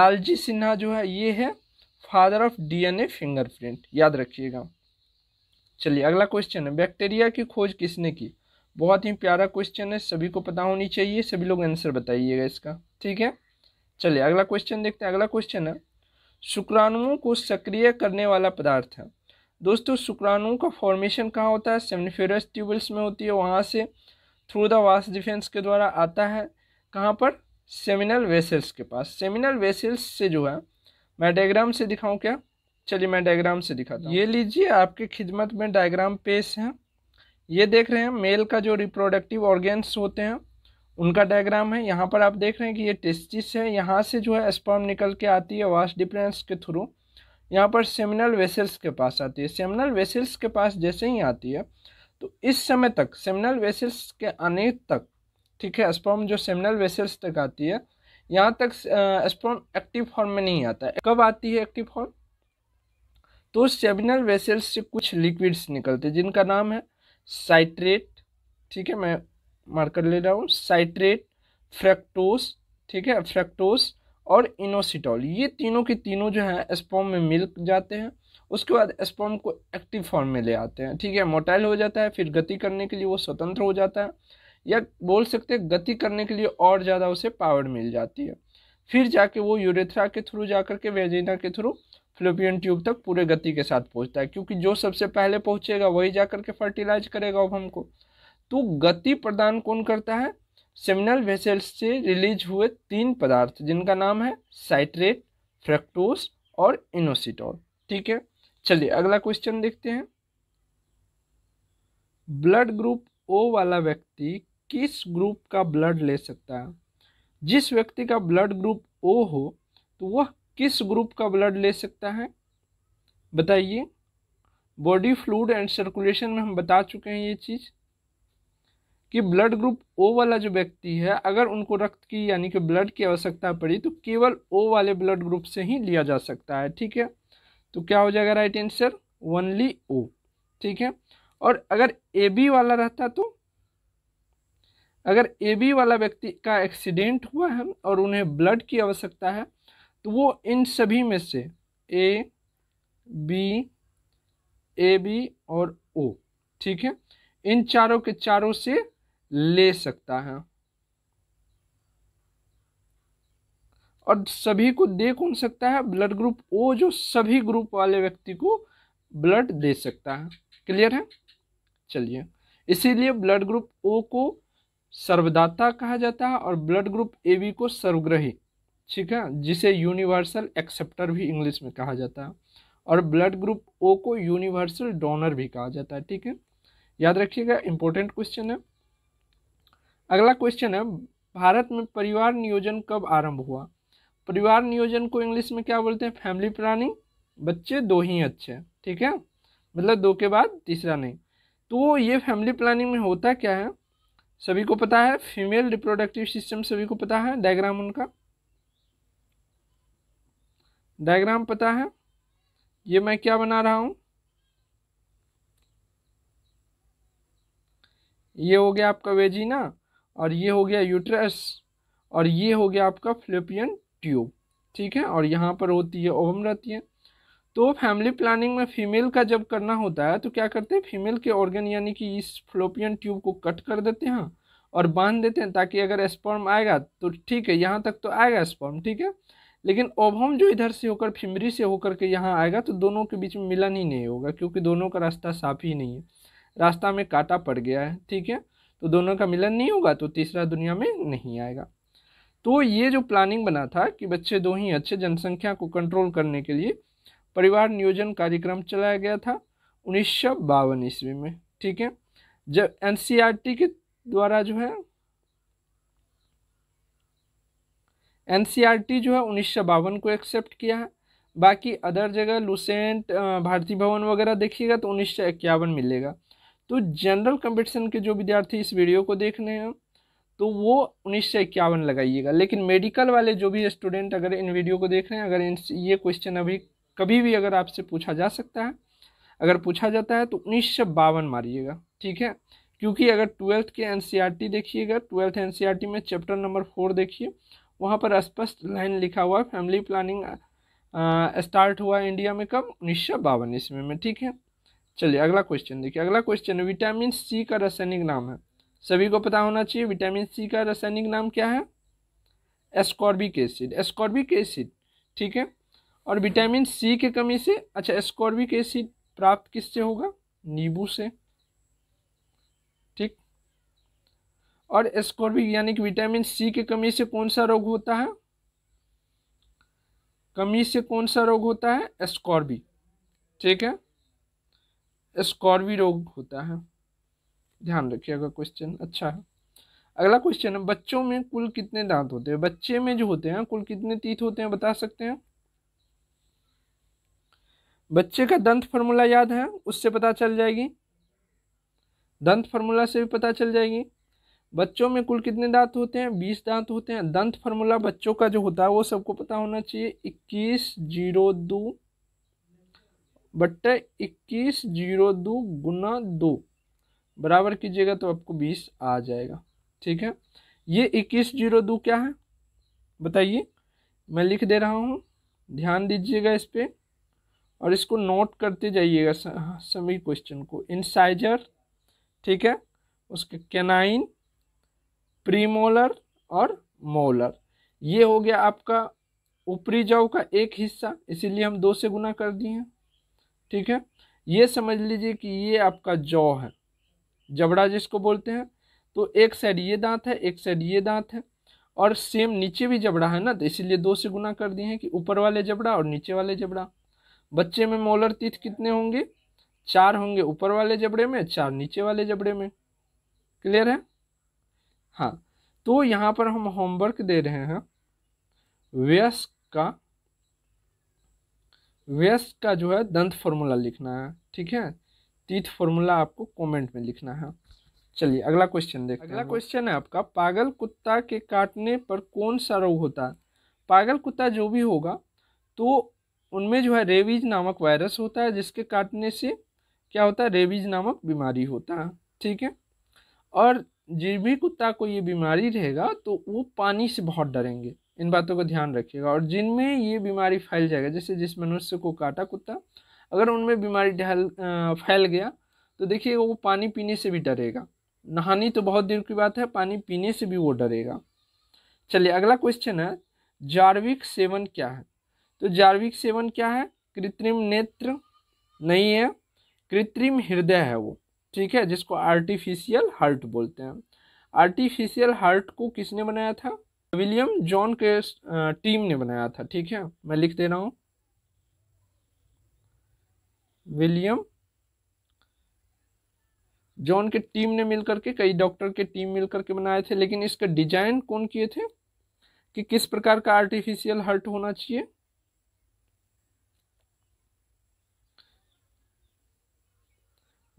लालजी सिन्हा जो है ये है फादर ऑफ डीएनए फिंगरप्रिंट याद रखिएगा चलिए अगला क्वेश्चन है बैक्टीरिया की खोज किसने की बहुत ही प्यारा क्वेश्चन है सभी को पता होनी चाहिए सभी लोग आंसर बताइएगा इसका ठीक है चलिए अगला क्वेश्चन देखते हैं अगला क्वेश्चन है शुक्राणुओं को सक्रिय करने वाला पदार्थ है दोस्तों शुक्राणुओं का फॉर्मेशन कहाँ होता है सेमिफेरस ट्यूबल्स में होती है वहाँ से थ्रू द वास डिफेंस के द्वारा आता है कहाँ पर सेमिनल वेसल्स के पास सेमिनल वेसल्स से जो है मैं डायग्राम से दिखाऊं क्या चलिए मैं डायग्राम से दिखाता हूँ ये लीजिए आपकी खिदमत में डायग्राम पेश है ये देख रहे हैं मेल का जो रिप्रोडक्टिव ऑर्गेन्स होते हैं उनका डायग्राम है यहाँ पर आप देख रहे हैं कि ये टेस्टिस है यहाँ से जो है स्पर्म निकल के आती है वास डिफरेंस के थ्रू यहाँ पर सेमिनल वेसल्स के पास आती है सेमिनल वेसल्स के पास जैसे ही आती है तो इस समय तक सेमिनल वेसल्स के आने तक ठीक है स्पर्म जो सेमिनल वेसल्स तक आती है यहाँ तक स्पर्म एक्टिव फॉर्म में नहीं आता है कब आती है एक्टिव फॉर्म तो सेमिनल वेसल्स से कुछ लिक्विड्स निकलते हैं जिनका नाम है साइट्रेट ठीक है मैं मार्कर ले रहा हूँ साइट्रेट फ्रैक्टोस ठीक है फ्रैक्टोस और इनोसिटॉल ये तीनों के तीनों जो हैं स्पॉम में मिल जाते हैं उसके बाद स्पॉम को एक्टिव फॉर्म में ले आते हैं ठीक है मोटाइल हो जाता है फिर गति करने के लिए वो स्वतंत्र हो जाता है या बोल सकते हैं गति करने के लिए और ज़्यादा उसे पावर मिल जाती है फिर जाके वो यूरेथ्रा के थ्रू जा के वेजिना के थ्रू फ्लोपियन ट्यूब तक पूरे गति के साथ पहुँचता है क्योंकि जो सबसे पहले पहुँचेगा वही जा के फर्टिलाइज करेगा अब हमको तो गति प्रदान कौन करता है सेमिनल वेसल्स से रिलीज हुए तीन पदार्थ जिनका नाम है साइट्रेट फ्रेक्टोस और इनोसिटोल ठीक है चलिए अगला क्वेश्चन देखते हैं ब्लड ग्रुप ओ वाला व्यक्ति किस ग्रुप का ब्लड ले सकता है जिस व्यक्ति का ब्लड ग्रुप ओ हो तो वह किस ग्रुप का ब्लड ले सकता है बताइए बॉडी फ्लूड एंड सर्कुलेशन में हम बता चुके हैं ये चीज़ कि ब्लड ग्रुप ओ वाला जो व्यक्ति है अगर उनको रक्त की यानी कि ब्लड की आवश्यकता पड़ी तो केवल ओ वाले ब्लड ग्रुप से ही लिया जा सकता है ठीक है तो क्या हो जाएगा राइट आंसर ओनली ओ ठीक है और अगर ए बी वाला रहता तो अगर ए बी वाला व्यक्ति का एक्सीडेंट हुआ है और उन्हें ब्लड की आवश्यकता है तो वो इन सभी में से ए बी ए बी और ओ ठीक है इन चारों के चारों से ले सकता है और सभी को दे कौन सकता है ब्लड ग्रुप ओ जो सभी ग्रुप वाले व्यक्ति को ब्लड दे सकता है क्लियर है चलिए इसीलिए ब्लड ग्रुप ओ को सर्वदाता कहा जाता है और ब्लड ग्रुप ए बी को सर्वग्रही ठीक है जिसे यूनिवर्सल एक्सेप्टर भी इंग्लिश में कहा जाता है और ब्लड ग्रुप ओ को यूनिवर्सल डोनर भी कहा जाता है ठीक है याद रखिएगा इंपॉर्टेंट क्वेश्चन है अगला क्वेश्चन है भारत में परिवार नियोजन कब आरंभ हुआ परिवार नियोजन को इंग्लिश में क्या बोलते हैं फैमिली प्लानिंग बच्चे दो ही अच्छे ठीक है मतलब दो के बाद तीसरा नहीं तो ये फैमिली प्लानिंग में होता क्या है सभी को पता है फीमेल रिप्रोडक्टिव सिस्टम सभी को पता है डायग्राम उनका डायग्राम पता है ये मैं क्या बना रहा हूँ ये हो गया आपका वेजीना और ये हो गया यूट्रस और ये हो गया आपका फ्लिपियन ट्यूब ठीक है और यहाँ पर होती है ओवम रहती है तो फैमिली प्लानिंग में फीमेल का जब करना होता है तो क्या करते हैं फीमेल के ऑर्गन यानी कि इस फ्लोपियन ट्यूब को कट कर देते हैं और बांध देते हैं ताकि अगर स्पर्म आएगा तो ठीक है यहाँ तक तो आएगा स्पर्म ठीक है लेकिन ओभम जो इधर से होकर फिमरी से होकर के यहाँ आएगा तो दोनों के बीच में मिलन ही नहीं होगा क्योंकि दोनों का रास्ता साफ ही नहीं है रास्ता में काटा पड़ गया है ठीक है तो दोनों का मिलन नहीं होगा तो तीसरा दुनिया में नहीं आएगा तो ये जो प्लानिंग बना था कि बच्चे दो ही अच्छे जनसंख्या को कंट्रोल करने के लिए परिवार नियोजन कार्यक्रम चलाया गया था उन्नीस सौ बावन ईस्वी में ठीक है जब एन e के द्वारा जो है एन e जो है उन्नीस को एक्सेप्ट किया है बाकी अदर जगह लुसेंट भारती भवन वगैरह देखिएगा तो उन्नीस में मिलेगा तो जनरल कंपटीशन के जो विद्यार्थी इस वीडियो को देख रहे हैं तो वो उन्नीस सौ इक्यावन लगाइएगा लेकिन मेडिकल वाले जो भी स्टूडेंट अगर इन वीडियो को देख रहे हैं अगर इन ये क्वेश्चन अभी कभी भी अगर आपसे पूछा जा सकता है अगर पूछा जाता है तो उन्नीस सौ बावन मारिएगा ठीक है क्योंकि अगर ट्वेल्थ के एन e देखिएगा ट्वेल्थ एन e में चैप्टर नंबर फोर देखिए वहाँ पर स्पष्ट लाइन लिखा हुआ है फैमिली प्लानिंग स्टार्ट हुआ इंडिया में कब उन्नीस सौ बावन ईस्वी में ठीक है चलिए अगला क्वेश्चन देखिए अगला क्वेश्चन विटामिन सी का रासायनिक नाम है सभी को पता होना चाहिए विटामिन सी का रासायनिक नाम क्या है एस्कॉर्बिक एसिड एस्कॉर्बिक एसिड ठीक है और विटामिन सी के कमी से अच्छा एस्कॉर्बिक एसिड प्राप्त किससे होगा नींबू से ठीक और एस्कॉर्बिक यानी कि विटामिन सी के कमी से कौन सा रोग होता है कमी से कौन सा रोग होता है एस्कॉर्बिक ठीक है स्कॉर्वी रोग होता है ध्यान रखिएगा क्वेश्चन अच्छा है अगला क्वेश्चन है बच्चों में कुल कितने दांत होते हैं बच्चे में जो होते हैं कुल कितने तीत होते हैं बता सकते हैं बच्चे का दंत फार्मूला याद है उससे पता चल जाएगी दंत फार्मूला से भी पता चल जाएगी बच्चों में कुल कितने दांत होते हैं बीस दांत होते हैं दंत फॉर्मूला बच्चों का जो होता है वो सबको पता होना चाहिए इक्कीस जीरो दो बट्टे इक्कीस जीरो दो गुना दो बराबर कीजिएगा तो आपको बीस आ जाएगा ठीक है ये इक्कीस जीरो दो क्या है बताइए मैं लिख दे रहा हूँ ध्यान दीजिएगा इस पर और इसको नोट करते जाइएगा सभी हाँ, क्वेश्चन को इंसाइजर ठीक है उसके कैनाइन प्रीमोलर और मोलर ये हो गया आपका ऊपरी जाओ का एक हिस्सा इसीलिए हम दो से गुना कर दिए हैं ठीक है ये समझ लीजिए कि ये आपका जौ है जबड़ा जिसको बोलते हैं तो एक साइड ये दांत है एक साइड ये दांत है और सेम नीचे भी जबड़ा है ना तो इसीलिए दो से गुना कर दिए हैं कि ऊपर वाले जबड़ा और नीचे वाले जबड़ा बच्चे में मोलर तीथ कितने होंगे चार होंगे ऊपर वाले जबड़े में चार नीचे वाले जबड़े में क्लियर है हाँ तो यहाँ पर हम होमवर्क दे रहे हैं व्यस्क का व्यस का जो है दंत फॉर्मूला लिखना है ठीक है तीथ फॉर्मूला आपको कमेंट में लिखना है चलिए अगला क्वेश्चन देखते हैं अगला क्वेश्चन है आपका पागल कुत्ता के काटने पर कौन सा रोग होता है पागल कुत्ता जो भी होगा तो उनमें जो है रेबीज नामक वायरस होता है जिसके काटने से क्या होता है रेबीज नामक बीमारी होता है ठीक है और जिस भी कुत्ता को ये बीमारी रहेगा तो वो पानी से बहुत डरेंगे इन बातों का ध्यान रखिएगा और जिनमें ये बीमारी फैल जाएगा जैसे जिस मनुष्य को काटा कुत्ता अगर उनमें बीमारी ढल फैल गया तो देखिए वो पानी पीने से भी डरेगा नहानी तो बहुत देर की बात है पानी पीने से भी वो डरेगा चलिए अगला क्वेश्चन है जार्विक सेवन क्या है तो जार्विक सेवन क्या है कृत्रिम नेत्र नहीं है कृत्रिम हृदय है वो ठीक है जिसको आर्टिफिशियल हार्ट बोलते हैं आर्टिफिशियल हार्ट को किसने बनाया था विलियम जॉन के टीम ने बनाया था ठीक है मैं लिख दे रहा हूं विलियम जॉन के टीम ने मिलकर के कई डॉक्टर के टीम मिलकर के बनाए थे लेकिन इसका डिजाइन कौन किए थे कि किस प्रकार का आर्टिफिशियल हर्ट होना चाहिए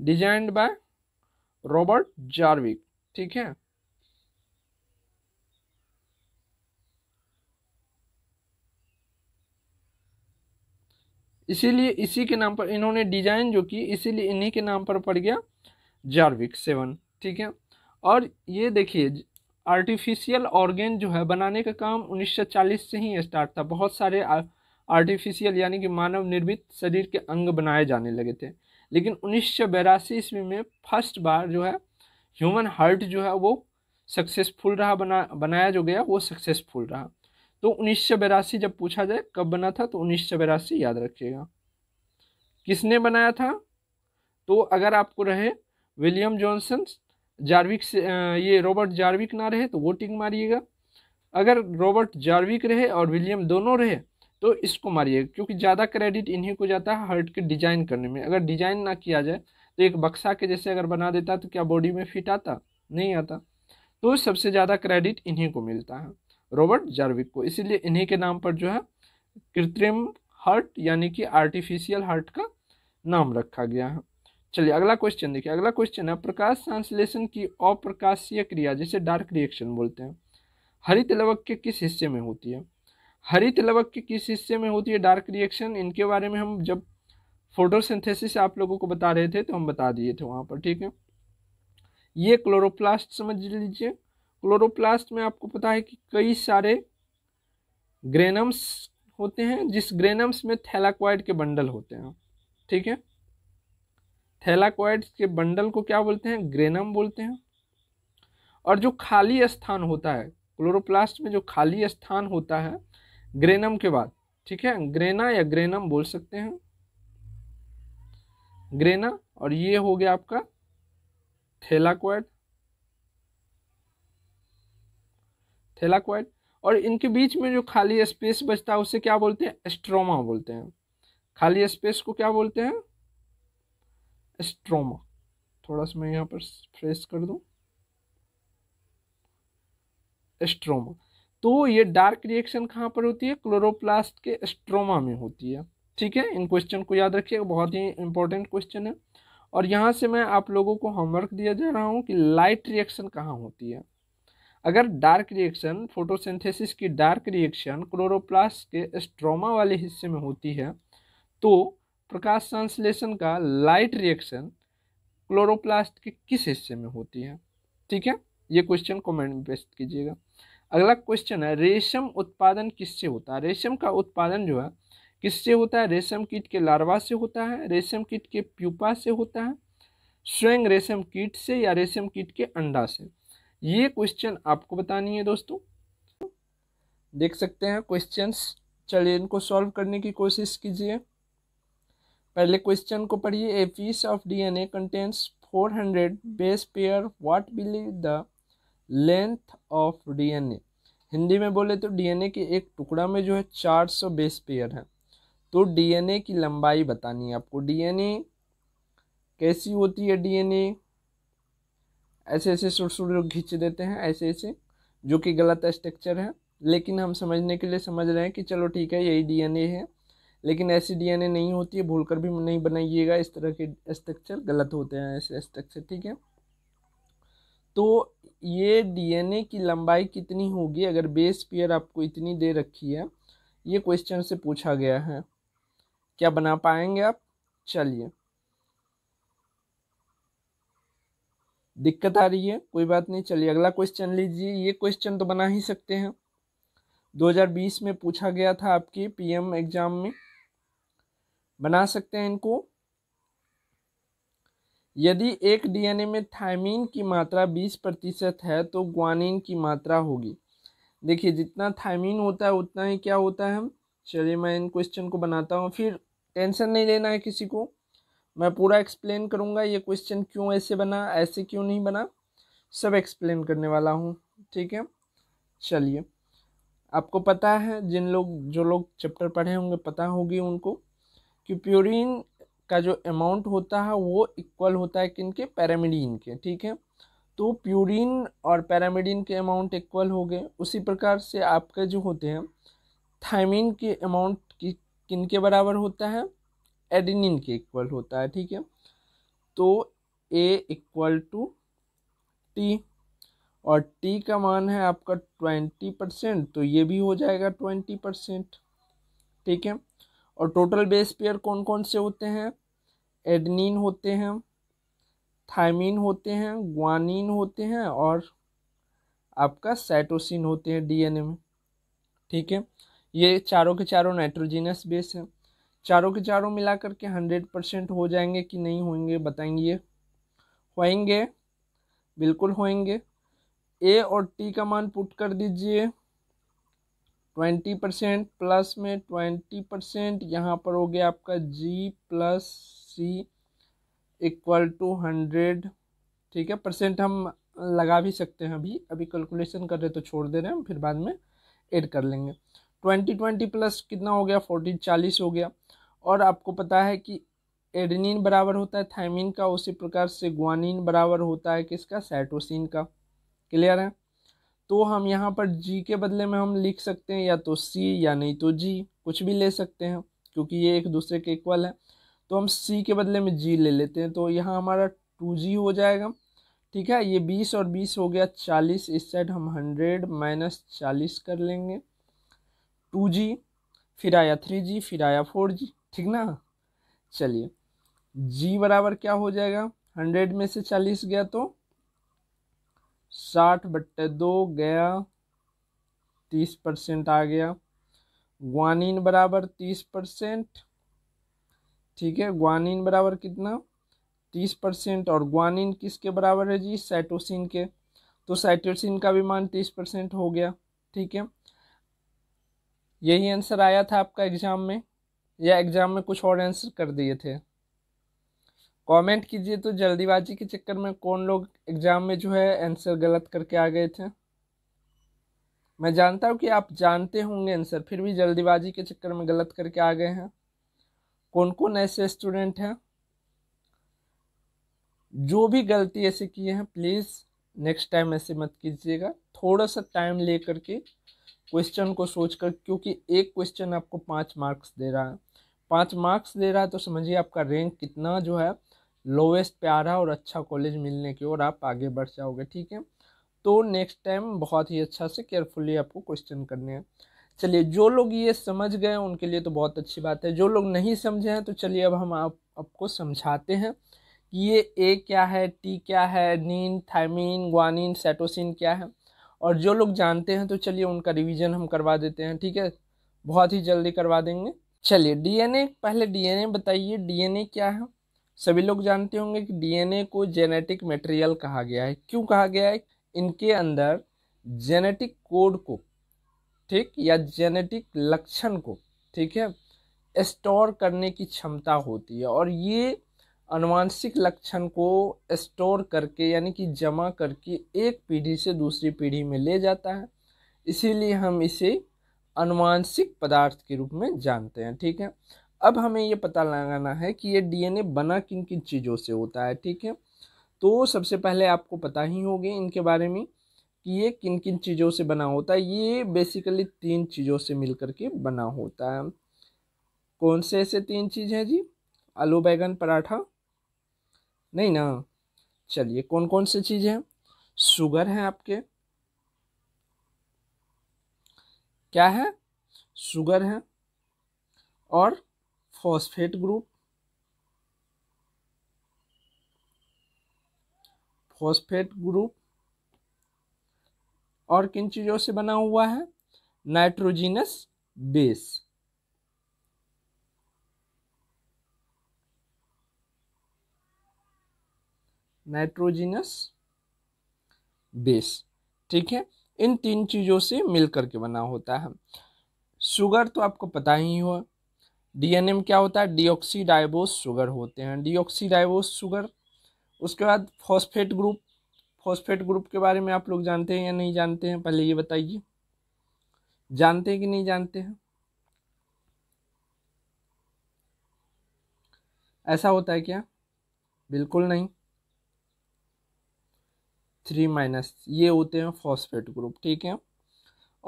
डिजाइंड बाय रॉबर्ट जार्विक ठीक है इसीलिए इसी के नाम पर इन्होंने डिजाइन जो की इसीलिए इन्हीं के नाम पर पड़ गया जार्विक सेवन ठीक है और ये देखिए आर्टिफिशियल ऑर्गेन जो है बनाने का काम 1940 से ही स्टार्ट था बहुत सारे आर्टिफिशियल यानी कि मानव निर्मित शरीर के अंग बनाए जाने लगे थे लेकिन उन्नीस सौ ईस्वी में फर्स्ट बार जो है ह्यूमन हार्ट जो है वो सक्सेसफुल रहा बना बनाया जो गया वो सक्सेसफुल रहा तो उन्नीस जब पूछा जाए कब बना था तो उन्नीस याद रखिएगा किसने बनाया था तो अगर आपको रहे विलियम जॉनसन जार्विक से ये रॉबर्ट जार्विक ना रहे तो वो टिंग मारिएगा अगर रॉबर्ट जार्विक रहे और विलियम दोनों रहे तो इसको मारिएगा क्योंकि ज़्यादा क्रेडिट इन्हीं को जाता है हर्ट के डिजाइन करने में अगर डिजाइन ना किया जाए तो एक बक्सा के जैसे अगर बना देता तो क्या बॉडी में फिट आता नहीं आता तो सबसे ज़्यादा क्रेडिट इन्हीं को मिलता है रॉबर्ट जार्विक को इसीलिए इन्हीं के नाम पर जो है कृत्रिम हार्ट यानी कि आर्टिफिशियल हार्ट का नाम रखा गया है चलिए अगला क्वेश्चन देखिए अगला क्वेश्चन है प्रकाश संश्लेषण की अप्रकाशीय क्रिया जिसे डार्क रिएक्शन बोलते हैं हरित लवक के किस हिस्से में होती है हरित लवक के किस हिस्से में होती है डार्क रिएक्शन इनके बारे में हम जब फोटोसिंथेसिस आप लोगों को बता रहे थे तो हम बता दिए थे वहाँ पर ठीक है ये क्लोरोप्लास्ट समझ लीजिए क्लोरोप्लास्ट में आपको पता है कि कई सारे ग्रेनम्स होते हैं जिस ग्रेनम्स में थैलाक्वाइड के बंडल होते हैं ठीक है थैलाक्वाइड के बंडल को क्या बोलते हैं ग्रेनम बोलते हैं और जो खाली स्थान होता है क्लोरोप्लास्ट में जो खाली स्थान होता है ग्रेनम के बाद ठीक है ग्रेना या ग्रेनम बोल सकते हैं ग्रेना और ये हो गया आपका थैलाक्वाइड थैलाकॉइड और इनके बीच में जो खाली स्पेस बचता है उसे क्या बोलते हैं एस्ट्रोमा बोलते हैं खाली स्पेस को क्या बोलते हैं एस्ट्रोमा थोड़ा सा मैं यहाँ पर फ्रेश कर दूँ एस्ट्रोमा तो ये डार्क रिएक्शन कहाँ पर होती है क्लोरोप्लास्ट के एस्ट्रोमा में होती है ठीक है इन क्वेश्चन को याद रखिएगा बहुत ही इंपॉर्टेंट क्वेश्चन है और यहाँ से मैं आप लोगों को होमवर्क दिया जा रहा हूँ कि लाइट रिएक्शन कहाँ होती है अगर डार्क रिएक्शन फोटोसिंथेसिस की डार्क रिएक्शन क्लोरोप्लास्ट के स्ट्रोमा वाले हिस्से में होती है तो प्रकाश संश्लेषण का लाइट रिएक्शन क्लोरोप्लास्ट के किस हिस्से में होती है ठीक है ये क्वेश्चन कमेंट में पेस्ट कीजिएगा अगला क्वेश्चन है रेशम उत्पादन किससे होता है रेशम का उत्पादन जो है किससे होता है रेशम कीट के लार्वा से होता है रेशम कीट के प्यूपा से होता है स्वयं रेशम कीट से या रेशम कीट के अंडा से ये क्वेश्चन आपको बतानी है दोस्तों देख सकते हैं क्वेश्चंस चलिए इनको सॉल्व करने की कोशिश कीजिए पहले क्वेश्चन को पढ़िए A piece of DNA four 400 base pair what believe the length of DNA Hindi में बोले तो डीएनए के एक टुकड़ा में जो है 400 बेस पेयर हैं तो डीएनए की लंबाई बतानी है आपको डीएनए कैसी होती है डीएनए ऐसे ऐसे छोटे छोटे लोग खींच देते हैं ऐसे ऐसे जो कि गलत स्ट्रक्चर है लेकिन हम समझने के लिए समझ रहे हैं कि चलो ठीक है यही डीएनए है लेकिन ऐसी डीएनए नहीं होती है भूलकर भी नहीं बनाइएगा इस तरह के स्ट्रक्चर गलत होते हैं ऐसे स्ट्रक्चर ठीक है तो ये डीएनए की लंबाई कितनी होगी अगर बेस पेयर आपको इतनी दे रखी है ये क्वेश्चन से पूछा गया है क्या बना पाएंगे आप चलिए दिक्कत आ रही है कोई बात नहीं चलिए अगला क्वेश्चन लीजिए ये क्वेश्चन तो बना ही सकते हैं 2020 में पूछा गया था आपके पीएम एग्जाम में बना सकते हैं इनको यदि एक डीएनए में थायमिन की मात्रा 20 प्रतिशत है तो ग्वानिन की मात्रा होगी देखिए जितना थायमिन होता है उतना ही क्या होता है चलिए मैं इन क्वेश्चन को बनाता हूँ फिर टेंशन नहीं लेना है किसी को मैं पूरा एक्सप्लेन करूँगा ये क्वेश्चन क्यों ऐसे बना ऐसे क्यों नहीं बना सब एक्सप्लेन करने वाला हूँ ठीक है चलिए आपको पता है जिन लोग जो लोग चैप्टर पढ़े होंगे पता होगी उनको कि प्योरिन का जो अमाउंट होता है वो इक्वल होता है किन के पैरामिडीन के ठीक है तो प्यूरिन और पैरामिडीन के अमाउंट इक्वल हो गए उसी प्रकार से आपके जो होते हैं थाइमिन के अमाउंट किन के बराबर होता है एडिनिन के इक्वल होता है ठीक है तो ए इक्वल टू टी और टी का मान है आपका ट्वेंटी परसेंट तो ये भी हो जाएगा ट्वेंटी परसेंट ठीक है और टोटल बेस पेयर कौन कौन से होते हैं एडनिन होते हैं थाइमिन होते हैं ग्वानिन होते हैं और आपका साइटोसिन होते हैं डीएनए में ठीक है ये चारों के चारों नाइट्रोजिनस बेस हैं चारों के चारों मिला करके हंड्रेड परसेंट हो जाएंगे कि नहीं होंगे बताएंगे होएंगे बिल्कुल होएंगे ए और टी का मान पुट कर दीजिए ट्वेंटी परसेंट प्लस में ट्वेंटी परसेंट यहाँ पर हो गया आपका G plus C equal to hundred ठीक है परसेंट हम लगा भी सकते हैं अभी अभी कैलकुलेशन कर रहे तो छोड़ दे रहे हैं हम फिर बाद में एड कर लेंगे ट्वेंटी ट्वेंटी प्लस कितना हो गया फोर्टी चालीस हो गया और आपको पता है कि एडनिन बराबर होता है थाइमिन का उसी प्रकार से ग्वानिन बराबर होता है किसका साइटोसिन का क्लियर है तो हम यहाँ पर जी के बदले में हम लिख सकते हैं या तो सी या नहीं तो जी कुछ भी ले सकते हैं क्योंकि ये एक दूसरे के इक्वल है तो हम सी के बदले में जी ले लेते हैं तो यहाँ हमारा टू जी हो जाएगा ठीक है ये बीस और बीस हो गया चालीस इस साइड हम हंड्रेड माइनस चालीस कर लेंगे टू जी फिर आया थ्री जी फिर आया फोर जी ठीक ना चलिए जी बराबर क्या हो जाएगा हंड्रेड में से चालीस गया तो साठ बट्टे दो गया तीस परसेंट आ गया ग्वानिन बराबर तीस परसेंट ठीक है ग्वानिन बराबर कितना तीस परसेंट और ग्वानिन किसके बराबर है जी साइटोसिन के तो साइटोसिन का भी मान तीस परसेंट हो गया ठीक है यही आंसर आया था आपका एग्जाम में या एग्ज़ाम में कुछ और आंसर कर दिए थे कमेंट कीजिए तो जल्दीबाजी के चक्कर में कौन लोग एग्ज़ाम में जो है आंसर गलत करके आ गए थे मैं जानता हूँ कि आप जानते होंगे आंसर फिर भी जल्दीबाजी के चक्कर में गलत करके आ गए हैं कौन कौन ऐसे स्टूडेंट हैं जो भी गलती ऐसे किए हैं प्लीज़ नेक्स्ट टाइम ऐसे मत कीजिएगा थोड़ा सा टाइम ले करके क्वेश्चन को सोच कर क्योंकि एक क्वेश्चन आपको पाँच मार्क्स दे रहा है पाँच मार्क्स दे रहा है तो समझिए आपका रैंक कितना जो है लोवेस्ट पे आ रहा है और अच्छा कॉलेज मिलने की ओर आप आगे बढ़ जाओगे ठीक है तो नेक्स्ट टाइम बहुत ही अच्छा से केयरफुली आपको क्वेश्चन करने हैं चलिए जो लोग ये समझ गए उनके लिए तो बहुत अच्छी बात है जो लोग नहीं समझे हैं तो चलिए अब हम आप आपको समझाते हैं कि ये ए क्या है टी क्या है नीन थाइमिन ग्वानिन सेटोसिन क्या है और जो लोग जानते हैं तो चलिए उनका रिवीजन हम करवा देते हैं ठीक है बहुत ही जल्दी करवा देंगे चलिए डीएनए पहले डीएनए बताइए डीएनए क्या है सभी लोग जानते होंगे कि डीएनए को जेनेटिक मटेरियल कहा गया है क्यों कहा गया है इनके अंदर जेनेटिक कोड को ठीक या जेनेटिक लक्षण को ठीक है स्टोर करने की क्षमता होती है और ये अनुवांशिक लक्षण को स्टोर करके यानी कि जमा करके एक पीढ़ी से दूसरी पीढ़ी में ले जाता है इसीलिए हम इसे अनुवांशिक पदार्थ के रूप में जानते हैं ठीक है अब हमें ये पता लगाना है कि ये डीएनए बना किन किन चीज़ों से होता है ठीक है तो सबसे पहले आपको पता ही होगी इनके बारे में कि ये किन किन चीज़ों से बना होता है ये बेसिकली तीन चीज़ों से मिल के बना होता है कौन से ऐसे तीन चीज़ है जी आलू बैगन पराठा नहीं ना चलिए कौन कौन से चीज़ हैं शुगर है आपके क्या है शुगर है और फॉस्फेट ग्रुप फॉस्फेट ग्रुप और किन चीज़ों से बना हुआ है नाइट्रोजिनस बेस नाइट्रोजिनस बेस ठीक है इन तीन चीज़ों से मिल करके बना होता है शुगर तो आपको पता ही हो एन एम क्या होता है डीऑक्सीडाइबोस शुगर होते हैं डीऑक्सीडाइबोस शुगर उसके बाद फॉस्फेट ग्रुप फॉस्फेट ग्रुप के बारे में आप लोग जानते हैं या नहीं जानते हैं पहले ये बताइए जानते हैं कि नहीं जानते हैं ऐसा होता है क्या बिल्कुल नहीं थ्री माइनस ये होते हैं फॉस्फेट ग्रुप ठीक है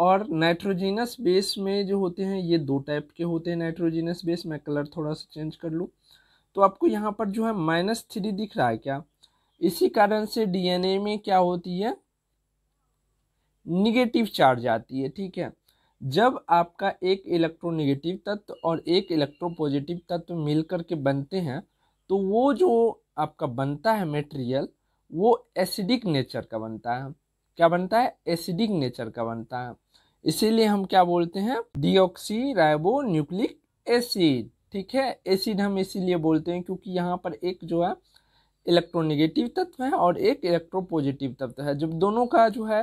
और नाइट्रोजीनस बेस में जो होते हैं ये दो टाइप के होते हैं नाइट्रोजीनस बेस मैं कलर थोड़ा सा चेंज कर लूँ तो आपको यहाँ पर जो है माइनस थ्री दिख रहा है क्या इसी कारण से डीएनए में क्या होती है निगेटिव चार्ज आती है ठीक है जब आपका एक इलेक्ट्रोनिगेटिव तत्व और एक पॉजिटिव तत्व मिलकर के बनते हैं तो वो जो आपका बनता है मेटेरियल वो एसिडिक नेचर का बनता है क्या बनता है एसिडिक नेचर का बनता है इसीलिए हम क्या बोलते हैं डीऑक्सी राइबो न्यूक्लिक एसिड ठीक है एसिड हम इसीलिए बोलते हैं क्योंकि यहाँ पर एक जो है इलेक्ट्रोनेगेटिव तत्व है और एक पॉजिटिव तत्व है जब दोनों का जो है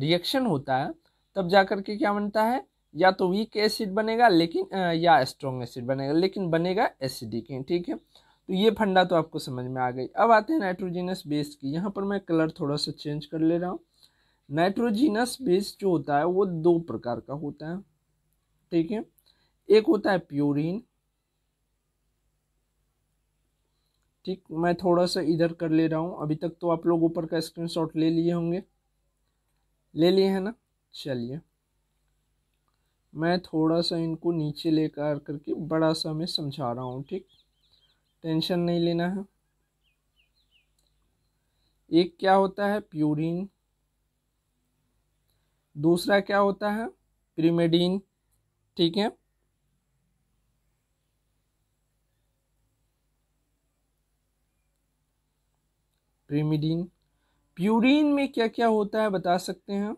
रिएक्शन होता है तब जा कर के क्या बनता है या तो वीक एसिड बनेगा लेकिन या स्ट्रॉन्ग एसिड बनेगा लेकिन बनेगा एसिडिक ठीक है तो ये फंडा तो आपको समझ में आ गई अब आते हैं नाइट्रोजीनस बेस की यहाँ पर मैं कलर थोड़ा सा चेंज कर ले रहा हूँ नाइट्रोजीनस बेस जो होता है वो दो प्रकार का होता है ठीक है एक होता है प्योरिन ठीक मैं थोड़ा सा इधर कर ले रहा हूँ अभी तक तो आप लोग ऊपर का स्क्रीन ले लिए होंगे ले लिए हैं ना चलिए मैं थोड़ा सा इनको नीचे लेकर करके बड़ा सा मैं समझा रहा हूँ ठीक टेंशन नहीं लेना है एक क्या होता है प्यूरिन दूसरा क्या होता है प्रीमेडीन ठीक है प्रीमिडीन प्यूरिन में क्या क्या होता है बता सकते हैं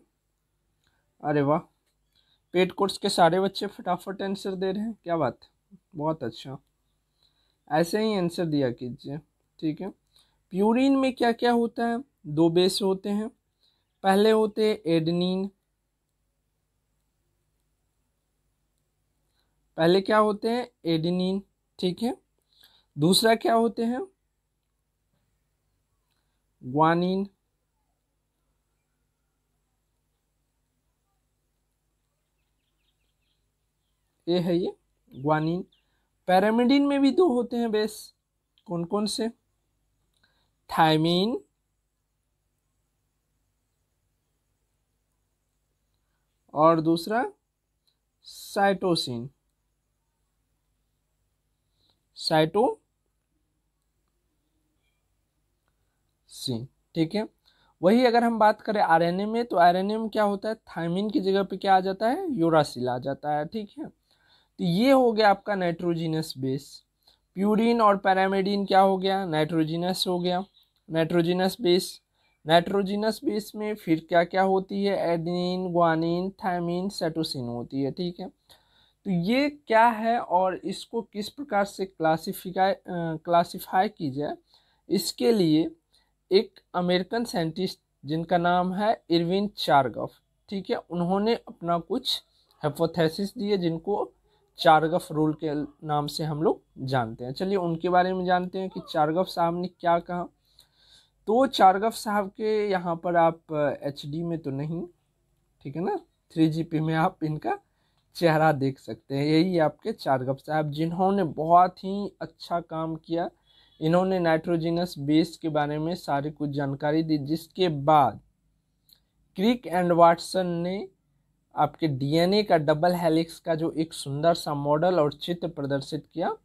अरे वाह पेट कोर्स के सारे बच्चे फटाफट आंसर दे रहे हैं क्या बात बहुत अच्छा ऐसे ही आंसर दिया कीजिए ठीक है प्यूरिन में क्या क्या होता है दो बेस होते हैं पहले होते हैं एडनिन पहले क्या होते हैं एडनिन ठीक है दूसरा क्या होते हैं ग्वानिन ये है ये ग्वानिन पैरामिडिन में भी दो होते हैं बेस कौन कौन से थायमीन और दूसरा साइटोसिन साइटो सीन ठीक है वही अगर हम बात करें आरएनए में तो आरएनए में क्या होता है थायमिन की जगह पे क्या आ जाता है यूरासिल आ जाता है ठीक है तो ये हो गया आपका नाइट्रोजिनस बेस प्यूरिन और पैरामिडिन क्या हो गया नाइट्रोजिनस हो गया नाइट्रोजिनस बेस नाइट्रोजिनस बेस में फिर क्या क्या होती है एडिन ग्वानिन थायमिन सेटोसिन होती है ठीक है तो ये क्या है और इसको किस प्रकार से क्लासिफिकाई क्लासिफाई की जाए इसके लिए एक अमेरिकन साइंटिस्ट जिनका नाम है इरविन चारगफ ठीक है उन्होंने अपना कुछ हेपोथेसिस दिए जिनको चारगफ रूल के नाम से हम लोग जानते हैं चलिए उनके बारे में जानते हैं कि चारगफ साहब ने क्या कहा तो चारगफ साहब के यहाँ पर आप एच डी में तो नहीं ठीक है ना थ्री जी पी में आप इनका चेहरा देख सकते हैं यही आपके चारगफ साहब जिन्होंने बहुत ही अच्छा काम किया इन्होंने नाइट्रोजिनस बेस के बारे में सारी कुछ जानकारी दी जिसके बाद क्रिक एंड वाटसन ने आपके डीएनए का डबल हेलिक्स का जो एक सुंदर सा मॉडल और चित्र प्रदर्शित किया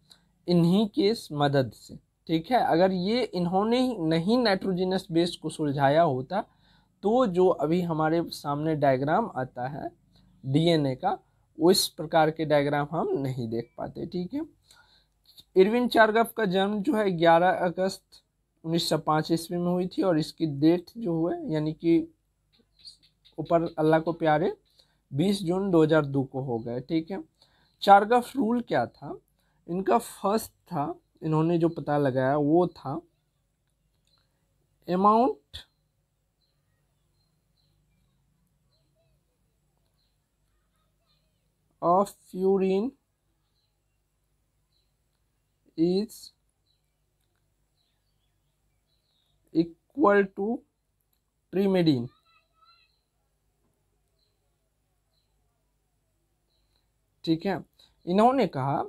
इन्हीं के मदद से ठीक है अगर ये इन्होंने नहीं नाइट्रोजिनस बेस को सुलझाया होता तो जो अभी हमारे सामने डायग्राम आता है डीएनए का उस प्रकार के डायग्राम हम नहीं देख पाते ठीक है इरविन चारगफ का जन्म जो है 11 अगस्त 1905 ईस्वी में हुई थी और इसकी डेट जो हुए यानी कि ऊपर अल्लाह को प्यारे 20 जून 2002 को हो गए ठीक है का रूल क्या था इनका फर्स्ट था इन्होंने जो पता लगाया वो था amount of purine is equal to pyrimidine ठीक है इन्होंने कहा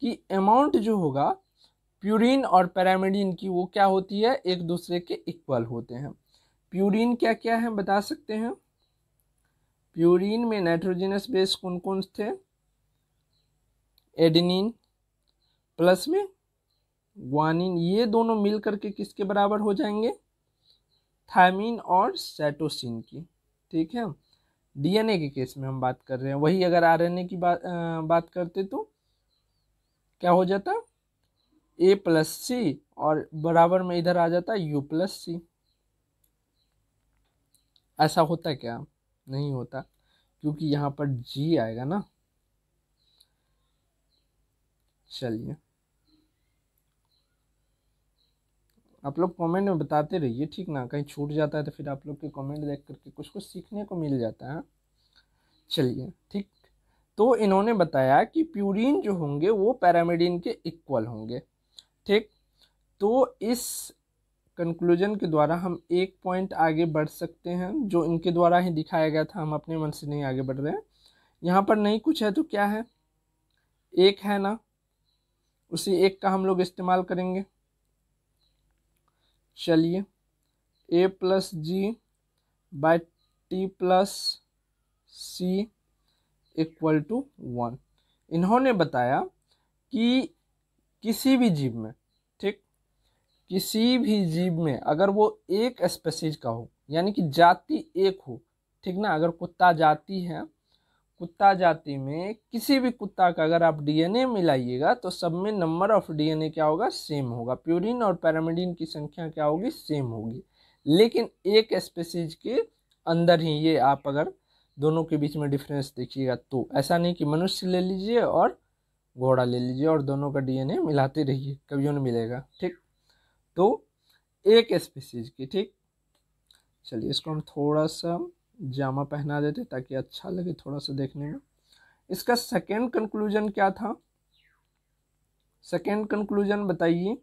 कि अमाउंट जो होगा प्यूरिन और पैरामिडिन की वो क्या होती है एक दूसरे के इक्वल होते हैं प्यूरिन क्या क्या है बता सकते हैं प्यूरिन में नाइट्रोजनस बेस कौन कौन थे एडिनिन प्लस में ग्वानिन ये दोनों मिल करके किसके बराबर हो जाएंगे थायमिन और सेटोसिन की ठीक है डीएनए के केस में हम बात कर रहे हैं वही अगर आरएनए की बात बात करते तो क्या हो जाता ए प्लस सी और बराबर में इधर आ जाता यू प्लस सी ऐसा होता क्या नहीं होता क्योंकि यहाँ पर जी आएगा ना चलिए आप लोग कमेंट में बताते रहिए ठीक ना कहीं छूट जाता है तो फिर आप लोग के कमेंट देख करके कुछ कुछ सीखने को मिल जाता है चलिए ठीक तो इन्होंने बताया कि प्यूरिन जो होंगे वो पैरामिडिन के इक्वल होंगे ठीक तो इस कंक्लूजन के द्वारा हम एक पॉइंट आगे बढ़ सकते हैं जो इनके द्वारा ही दिखाया गया था हम अपने मन से नहीं आगे बढ़ रहे हैं यहाँ पर नहीं कुछ है तो क्या है एक है ना उसी एक का हम लोग इस्तेमाल करेंगे चलिए A plus G by T plus C equal to one इन्होंने बताया कि किसी भी जीव में ठीक किसी भी जीव में अगर वो एक स्पेसीज का हो यानी कि जाति एक हो ठीक ना अगर कुत्ता जाति है कुत्ता जाति में किसी भी कुत्ता का अगर आप डीएनए मिलाइएगा तो सब में नंबर ऑफ डीएनए क्या होगा सेम होगा प्यूरिन और पैरामिडिन की संख्या क्या होगी सेम होगी लेकिन एक स्पेसीज के अंदर ही ये आप अगर दोनों के बीच में डिफरेंस देखिएगा तो ऐसा नहीं कि मनुष्य ले लीजिए और घोड़ा ले लीजिए और दोनों का डीएनए मिलाते रहिए कभी उन्हें मिलेगा ठीक तो एक स्पेसीज की ठीक चलिए इसको हम थोड़ा सा जामा पहना देते ताकि अच्छा लगे थोड़ा सा देखने में इसका सेकेंड कंक्लूजन क्या था सेकेंड कंक्लूजन बताइए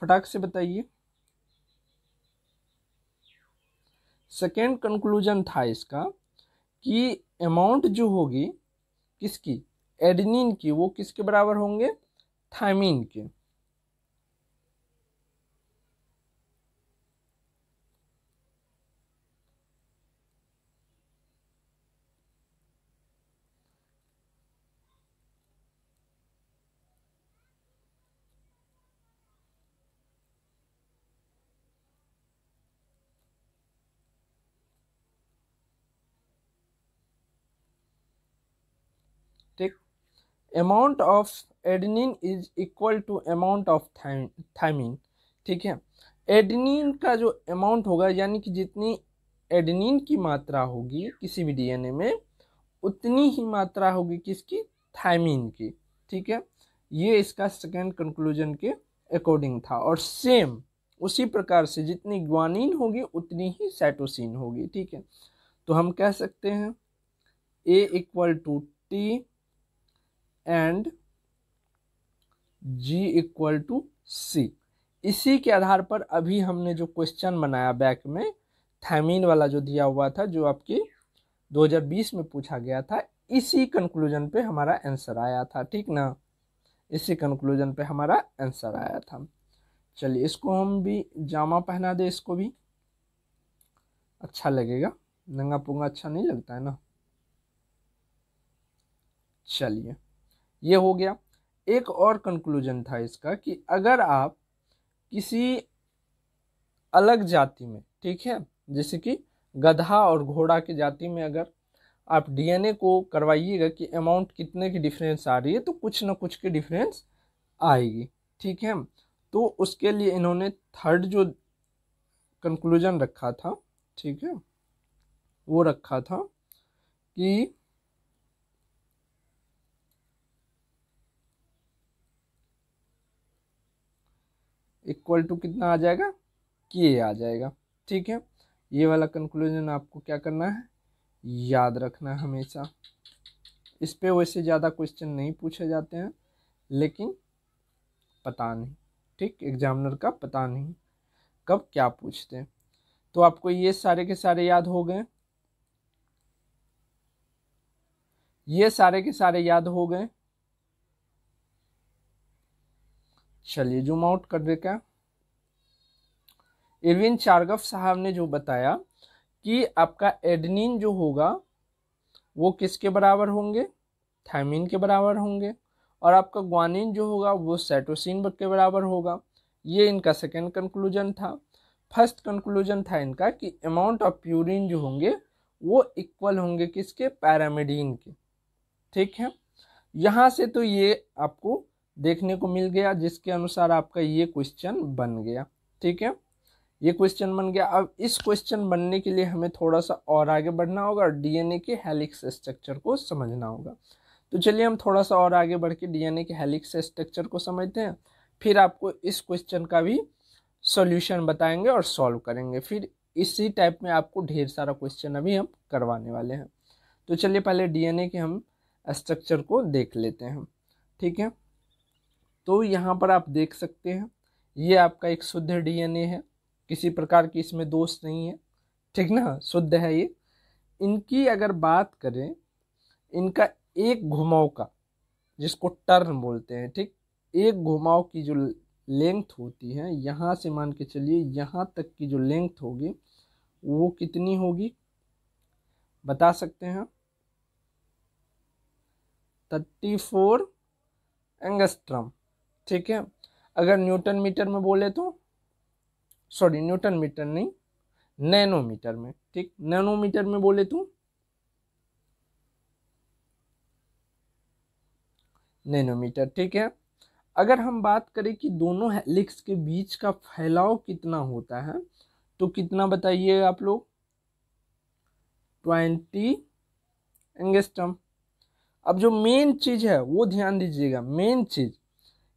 फटाक से बताइए सेकेंड कंक्लूजन था इसका कि अमाउंट जो होगी किसकी एडनिन की वो किसके बराबर होंगे थाइमिन के amount of adenine is equal to amount of thymine ठीक है एडनिन का जो अमाउंट होगा यानी कि जितनी एडनिन की मात्रा होगी किसी भी डीएनए में उतनी ही मात्रा होगी किसकी थाइमिन की ठीक है ये इसका सेकेंड कंक्लूजन के अकॉर्डिंग था और सेम उसी प्रकार से जितनी ग्वानिन होगी उतनी ही साइटोसिन होगी ठीक है तो हम कह सकते हैं A equal to T and G equal to C इसी के आधार पर अभी हमने जो क्वेश्चन बनाया बैक में थैमिन वाला जो दिया हुआ था जो आपके 2020 में पूछा गया था इसी कंक्लूजन पे हमारा आंसर आया था ठीक ना इसी कंक्लूजन पे हमारा आंसर आया था चलिए इसको हम भी जामा पहना दे इसको भी अच्छा लगेगा नंगा पुंगा अच्छा नहीं लगता है ना चलिए ये हो गया एक और कंक्लूजन था इसका कि अगर आप किसी अलग जाति में ठीक है जैसे कि गधा और घोड़ा की जाति में अगर आप डीएनए को करवाइएगा कि अमाउंट कितने की डिफरेंस आ रही है तो कुछ ना कुछ की डिफरेंस आएगी ठीक है तो उसके लिए इन्होंने थर्ड जो कंक्लूजन रखा था ठीक है वो रखा था कि इक्वल टू कितना आ जाएगा के आ जाएगा ठीक है ये वाला कंक्लूजन आपको क्या करना है याद रखना है हमेशा इस पर वैसे ज़्यादा क्वेश्चन नहीं पूछे जाते हैं लेकिन पता नहीं ठीक एग्जामिनर का पता नहीं कब क्या पूछते हैं तो आपको ये सारे के सारे याद हो गए ये सारे के सारे याद हो गए चलिए जूम आउट कर देते हैं इरविन चार्गफ साहब ने जो बताया कि आपका एडनिन जो होगा वो किसके बराबर होंगे थैमिन के बराबर होंगे और आपका ग्वानिन जो होगा वो सेटोसिन के बराबर होगा ये इनका सेकेंड कंक्लूजन था फर्स्ट कंक्लूजन था इनका कि अमाउंट ऑफ प्यूरिन जो होंगे वो इक्वल होंगे किसके पैरामिडीन के ठीक है यहाँ से तो ये आपको देखने को मिल गया जिसके अनुसार आपका ये क्वेश्चन बन गया ठीक है ये क्वेश्चन बन गया अब इस क्वेश्चन बनने के लिए हमें थोड़ा सा और आगे बढ़ना होगा और डीएनए के हेलिक्स स्ट्रक्चर को समझना होगा तो चलिए हम थोड़ा सा और आगे बढ़ के डीएनए के हेलिक्स स्ट्रक्चर को समझते हैं फिर आपको इस क्वेश्चन का भी सॉल्यूशन बताएंगे और सॉल्व करेंगे फिर इसी टाइप में आपको ढेर सारा क्वेश्चन अभी हम करवाने वाले हैं तो चलिए पहले डीएनए के हम स्ट्रक्चर को देख लेते हैं ठीक है तो यहाँ पर आप देख सकते हैं ये आपका एक शुद्ध डीएनए है किसी प्रकार की इसमें दोष नहीं है ठीक ना शुद्ध है ये इनकी अगर बात करें इनका एक घुमाव का जिसको टर्न बोलते हैं ठीक एक घुमाव की जो लेंथ होती है यहाँ से मान के चलिए यहाँ तक की जो लेंथ होगी वो कितनी होगी बता सकते हैं थर्टी फोर एंगस्ट्रम ठीक है अगर न्यूटन मीटर में बोले तो सॉरी न्यूटन मीटर नहीं नैनोमीटर में ठीक नैनोमीटर में बोले तो नैनोमीटर ठीक है अगर हम बात करें कि दोनों हेलिक्स के बीच का फैलाव कितना होता है तो कितना बताइए आप लोग ट्वेंटी एंगेस्टम अब जो मेन चीज़ है वो ध्यान दीजिएगा मेन चीज़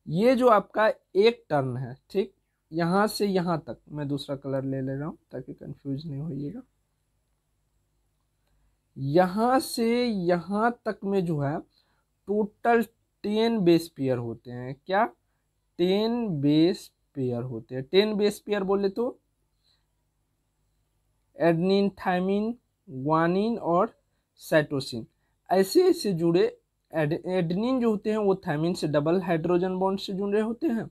ये जो आपका एक टर्न है ठीक यहाँ से यहाँ तक मैं दूसरा कलर ले ले रहा हूँ ताकि कंफ्यूज नहीं होइएगा यहाँ से यहाँ तक में जो है टोटल टेन बेस पेयर होते हैं क्या टेन बेस पेयर होते हैं टेन बेस पेयर बोले तो एडनिन थाइमिन ग्वानिन और साइटोसिन ऐसे ऐसे जुड़े एडनिन जो होते हैं वो थैमिन से डबल हाइड्रोजन बॉन्ड से जुड़े होते हैं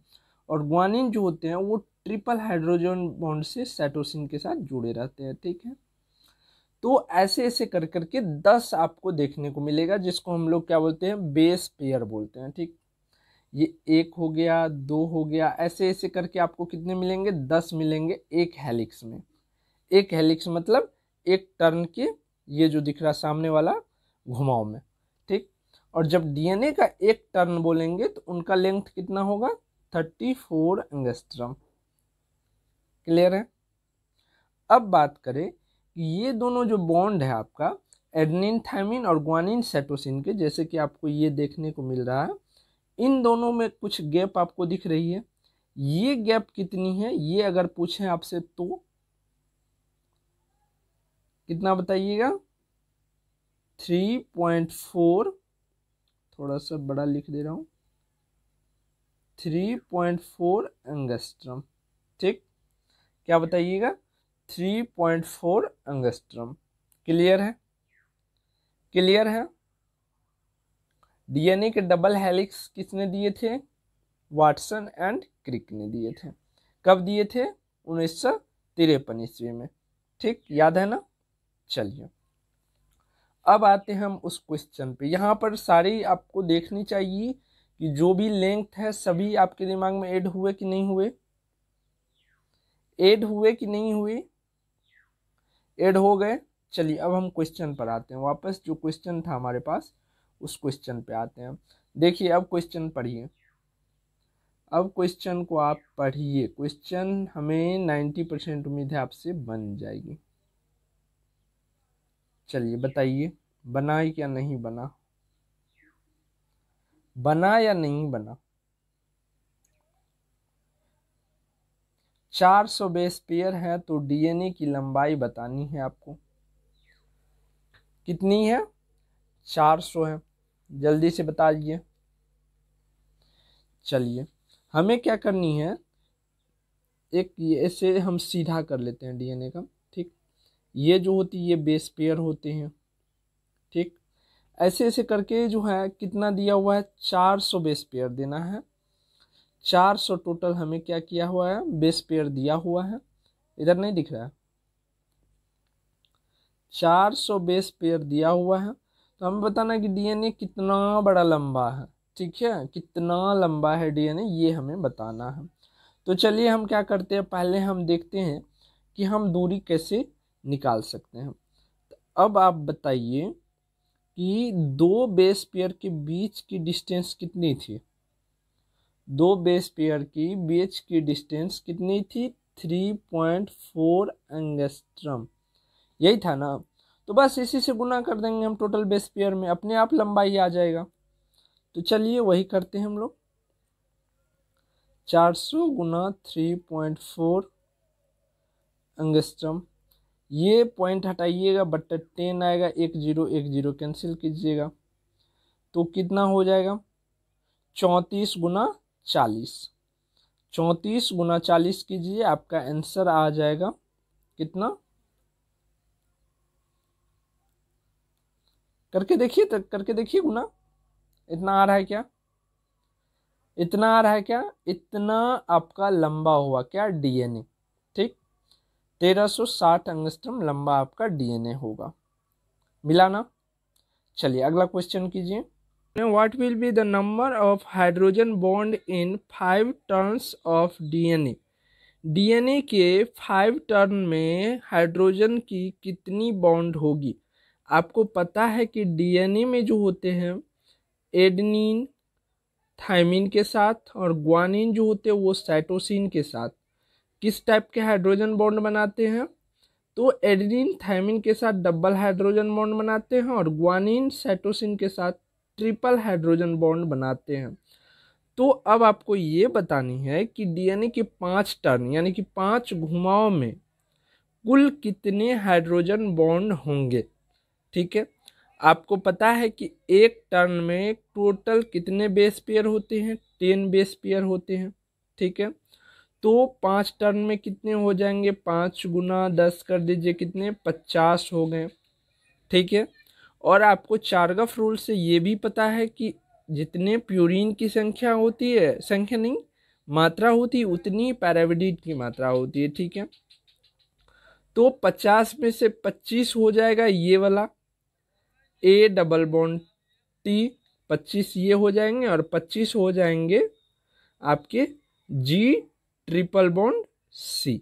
और ग्वानिन जो होते हैं वो ट्रिपल हाइड्रोजन बॉन्ड से साइटोसिन के साथ जुड़े रहते हैं ठीक है तो ऐसे ऐसे कर करके दस आपको देखने को मिलेगा जिसको हम लोग क्या बोलते हैं बेस पेयर बोलते हैं ठीक ये एक हो गया दो हो गया ऐसे ऐसे करके आपको कितने मिलेंगे दस मिलेंगे एक हेलिक्स में एक हेलिक्स मतलब एक टर्न के ये जो दिख रहा सामने वाला घुमाव में और जब डीएनए का एक टर्न बोलेंगे तो उनका लेंथ कितना होगा थर्टी फोर एंगस्ट्रम क्लियर है अब बात करें कि ये दोनों जो बॉन्ड है आपका एडनिन थैमिन और ग्वानिन सेटोसिन के जैसे कि आपको ये देखने को मिल रहा है इन दोनों में कुछ गैप आपको दिख रही है ये गैप कितनी है ये अगर पूछें आपसे तो कितना बताइएगा थ्री पॉइंट फोर थोड़ा सा बड़ा लिख दे रहा हूँ थ्री पॉइंट फोर अंगस्ट्रम ठीक क्या बताइएगा three point four angstrom clear है क्लियर है डीएनए के डबल हेलिक्स किसने दिए थे वाटसन एंड क्रिक ने दिए थे कब दिए थे उन्नीस सौ तिरपन ईस्वी में ठीक याद है ना चलिए अब आते हैं हम उस क्वेश्चन पे यहाँ पर सारी आपको देखनी चाहिए कि जो भी लेंथ है सभी आपके दिमाग में ऐड हुए कि नहीं हुए ऐड हुए कि नहीं हुए ऐड हो गए चलिए अब हम क्वेश्चन पर आते हैं वापस जो क्वेश्चन था हमारे पास उस क्वेश्चन पे आते हैं देखिए अब क्वेश्चन पढ़िए अब क्वेश्चन को आप पढ़िए क्वेश्चन हमें नाइन्टी परसेंट उम्मीद है आपसे बन जाएगी चलिए बताइए बना या नहीं बना बना या नहीं बना चार बेस पेयर है तो डीएनए की लंबाई बतानी है आपको कितनी है चार सौ है जल्दी से बता दीजिए चलिए हमें क्या करनी है एक ऐसे हम सीधा कर लेते हैं डीएनए का ये जो होती है ये बेस पेयर होते हैं ठीक ऐसे ऐसे करके जो है कितना दिया हुआ है चार सौ बेस पेयर देना है चार सौ टोटल हमें क्या किया हुआ है बेस पेयर दिया हुआ है इधर नहीं दिख रहा है चार सौ बेस पेयर दिया हुआ है तो हमें बताना है कि डीएनए कितना बड़ा लंबा है ठीक है कितना लंबा है डीएनए ये हमें बताना है तो चलिए हम क्या करते हैं पहले हम देखते हैं कि हम दूरी कैसे निकाल सकते हैं तो अब आप बताइए कि दो बेस पेयर के बीच की डिस्टेंस कितनी थी दो बेस पेयर की बीच की डिस्टेंस कितनी थी थ्री पॉइंट फोर एंगस्ट्रम यही था ना तो बस इसी से गुना कर देंगे हम टोटल बेस पेयर में अपने आप लंबाई आ जाएगा तो चलिए वही करते हैं हम लोग चार सौ गुना थ्री पॉइंट फोर एंगस्ट्रम ये पॉइंट हटाइएगा बट्टर टेन आएगा एक जीरो एक जीरो कैंसिल कीजिएगा तो कितना हो जाएगा चौंतीस गुना चालीस चौंतीस गुना चालीस कीजिए आपका आंसर आ जाएगा कितना करके देखिए तो, करके देखिए गुना इतना आ रहा है क्या इतना आ रहा है क्या इतना आपका लंबा हुआ क्या डीएनए 1360 अंगस्ट्रम लंबा आपका डीएनए होगा मिलाना चलिए अगला क्वेश्चन कीजिए what will be the number of hydrogen bond in five turns of DNA DNA के फाइव टर्न में हाइड्रोजन की कितनी बॉन्ड होगी आपको पता है कि डीएनए में जो होते हैं एडनिन थाइमिन के साथ और ग्वानिन जो होते हैं वो साइटोसिन के साथ किस टाइप के हाइड्रोजन बॉन्ड बनाते हैं तो एडिनिन थायमिन के साथ डबल हाइड्रोजन बॉन्ड बनाते हैं और ग्वानिन साइटोसिन के साथ ट्रिपल हाइड्रोजन बॉन्ड बनाते हैं तो अब आपको ये बतानी है कि डीएनए के पांच टर्न यानी कि पांच घुमाव में कुल कितने हाइड्रोजन बॉन्ड होंगे ठीक है आपको पता है कि एक टर्न में टोटल कितने बेस पेयर होते हैं टेन बेस पेयर होते हैं ठीक है तो पाँच टर्न में कितने हो जाएंगे पाँच गुना दस कर दीजिए कितने पचास हो गए ठीक है और आपको चारगफ रूल से ये भी पता है कि जितने प्यूरिन की संख्या होती है संख्या नहीं मात्रा होती उतनी पैराविडिट की मात्रा होती है ठीक है तो पचास में से पच्चीस हो जाएगा ये वाला ए डबल बॉन्ड टी पच्चीस ये हो जाएंगे और पच्चीस हो जाएंगे आपके जी ट्रिपल बॉन्ड सी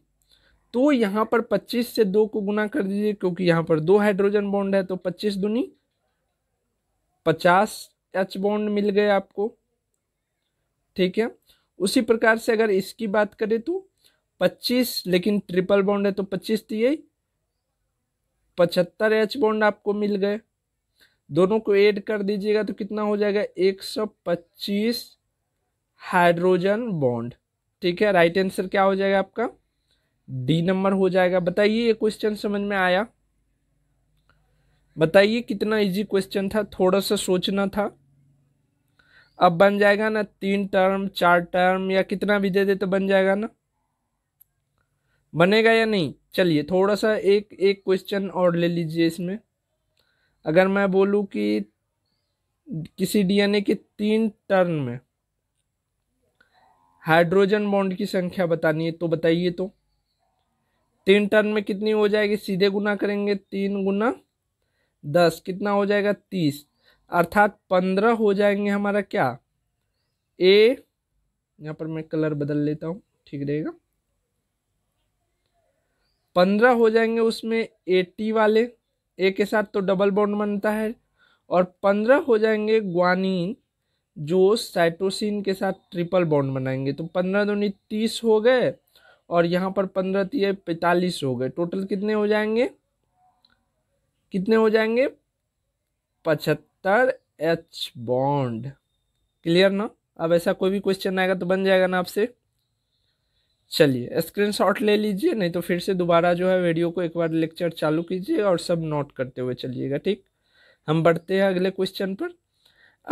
तो यहाँ पर 25 से दो को गुना कर दीजिए क्योंकि यहाँ पर दो हाइड्रोजन बॉन्ड है तो 25 दुनी 50 एच बॉन्ड मिल गए आपको ठीक है उसी प्रकार से अगर इसकी बात करें तो 25 लेकिन ट्रिपल बॉन्ड है तो 25 दिए पचहत्तर एच बॉन्ड आपको मिल गए दोनों को ऐड कर दीजिएगा तो कितना हो जाएगा 125 हाइड्रोजन बॉन्ड ठीक है राइट आंसर क्या हो जाएगा आपका डी नंबर हो जाएगा बताइए ये क्वेश्चन समझ में आया बताइए कितना इजी क्वेश्चन था थोड़ा सा सोचना था अब बन जाएगा ना तीन टर्म चार टर्म या कितना भी दे दे तो बन जाएगा ना बनेगा या नहीं चलिए थोड़ा सा एक एक क्वेश्चन और ले लीजिए इसमें अगर मैं बोलूँ कि किसी डीएनए के तीन टर्न में हाइड्रोजन बॉन्ड की संख्या बतानी है तो बताइए तो तीन टर्न में कितनी हो जाएगी सीधे गुना करेंगे तीन गुना दस कितना हो जाएगा तीस अर्थात पंद्रह हो जाएंगे हमारा क्या ए यहाँ पर मैं कलर बदल लेता हूँ ठीक रहेगा पंद्रह हो जाएंगे उसमें ए टी वाले ए के साथ तो डबल बॉन्ड बनता है और पंद्रह हो जाएंगे ग्वानीन जो साइटोसिन के साथ ट्रिपल बॉन्ड बनाएंगे तो पंद्रह दूनी तीस हो गए और यहाँ पर पंद्रह तीय पैंतालीस हो गए टोटल कितने हो जाएंगे कितने हो जाएंगे पचहत्तर एच बॉन्ड क्लियर ना अब ऐसा कोई भी क्वेश्चन आएगा तो बन जाएगा ना आपसे चलिए स्क्रीनशॉट ले लीजिए नहीं तो फिर से दोबारा जो है वीडियो को एक बार लेक्चर चालू कीजिए और सब नोट करते हुए चलिएगा ठीक हम बढ़ते हैं अगले क्वेश्चन पर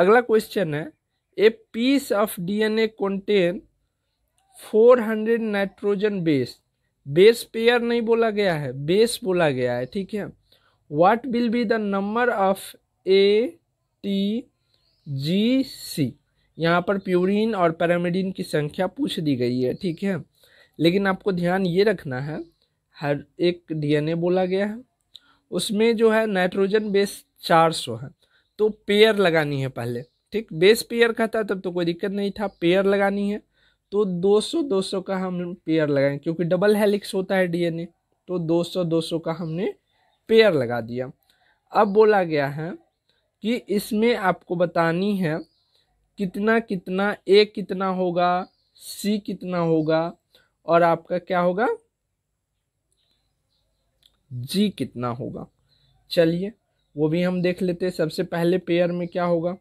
अगला क्वेश्चन है A piece of DNA contain 400 nitrogen base base pair नहीं बोला गया है बेस बोला गया है ठीक है what will be the number of A T G C यहाँ पर प्यूरिन और पैरामिडिन की संख्या पूछ दी गई है ठीक है लेकिन आपको ध्यान ये रखना है हर एक डीएनए बोला गया है उसमें जो है नाइट्रोजन बेस 400 है तो पेयर लगानी है पहले ठीक बेस पेयर का था तब तो कोई दिक्कत नहीं था पेयर लगानी है तो 200 200 का हम पेयर लगाएं क्योंकि डबल हेलिक्स होता है डीएनए तो 200 200 का हमने पेयर लगा दिया अब बोला गया है कि इसमें आपको बतानी है कितना कितना ए कितना होगा सी कितना होगा और आपका क्या होगा जी कितना होगा चलिए वो भी हम देख लेते हैं सबसे पहले पेयर में क्या होगा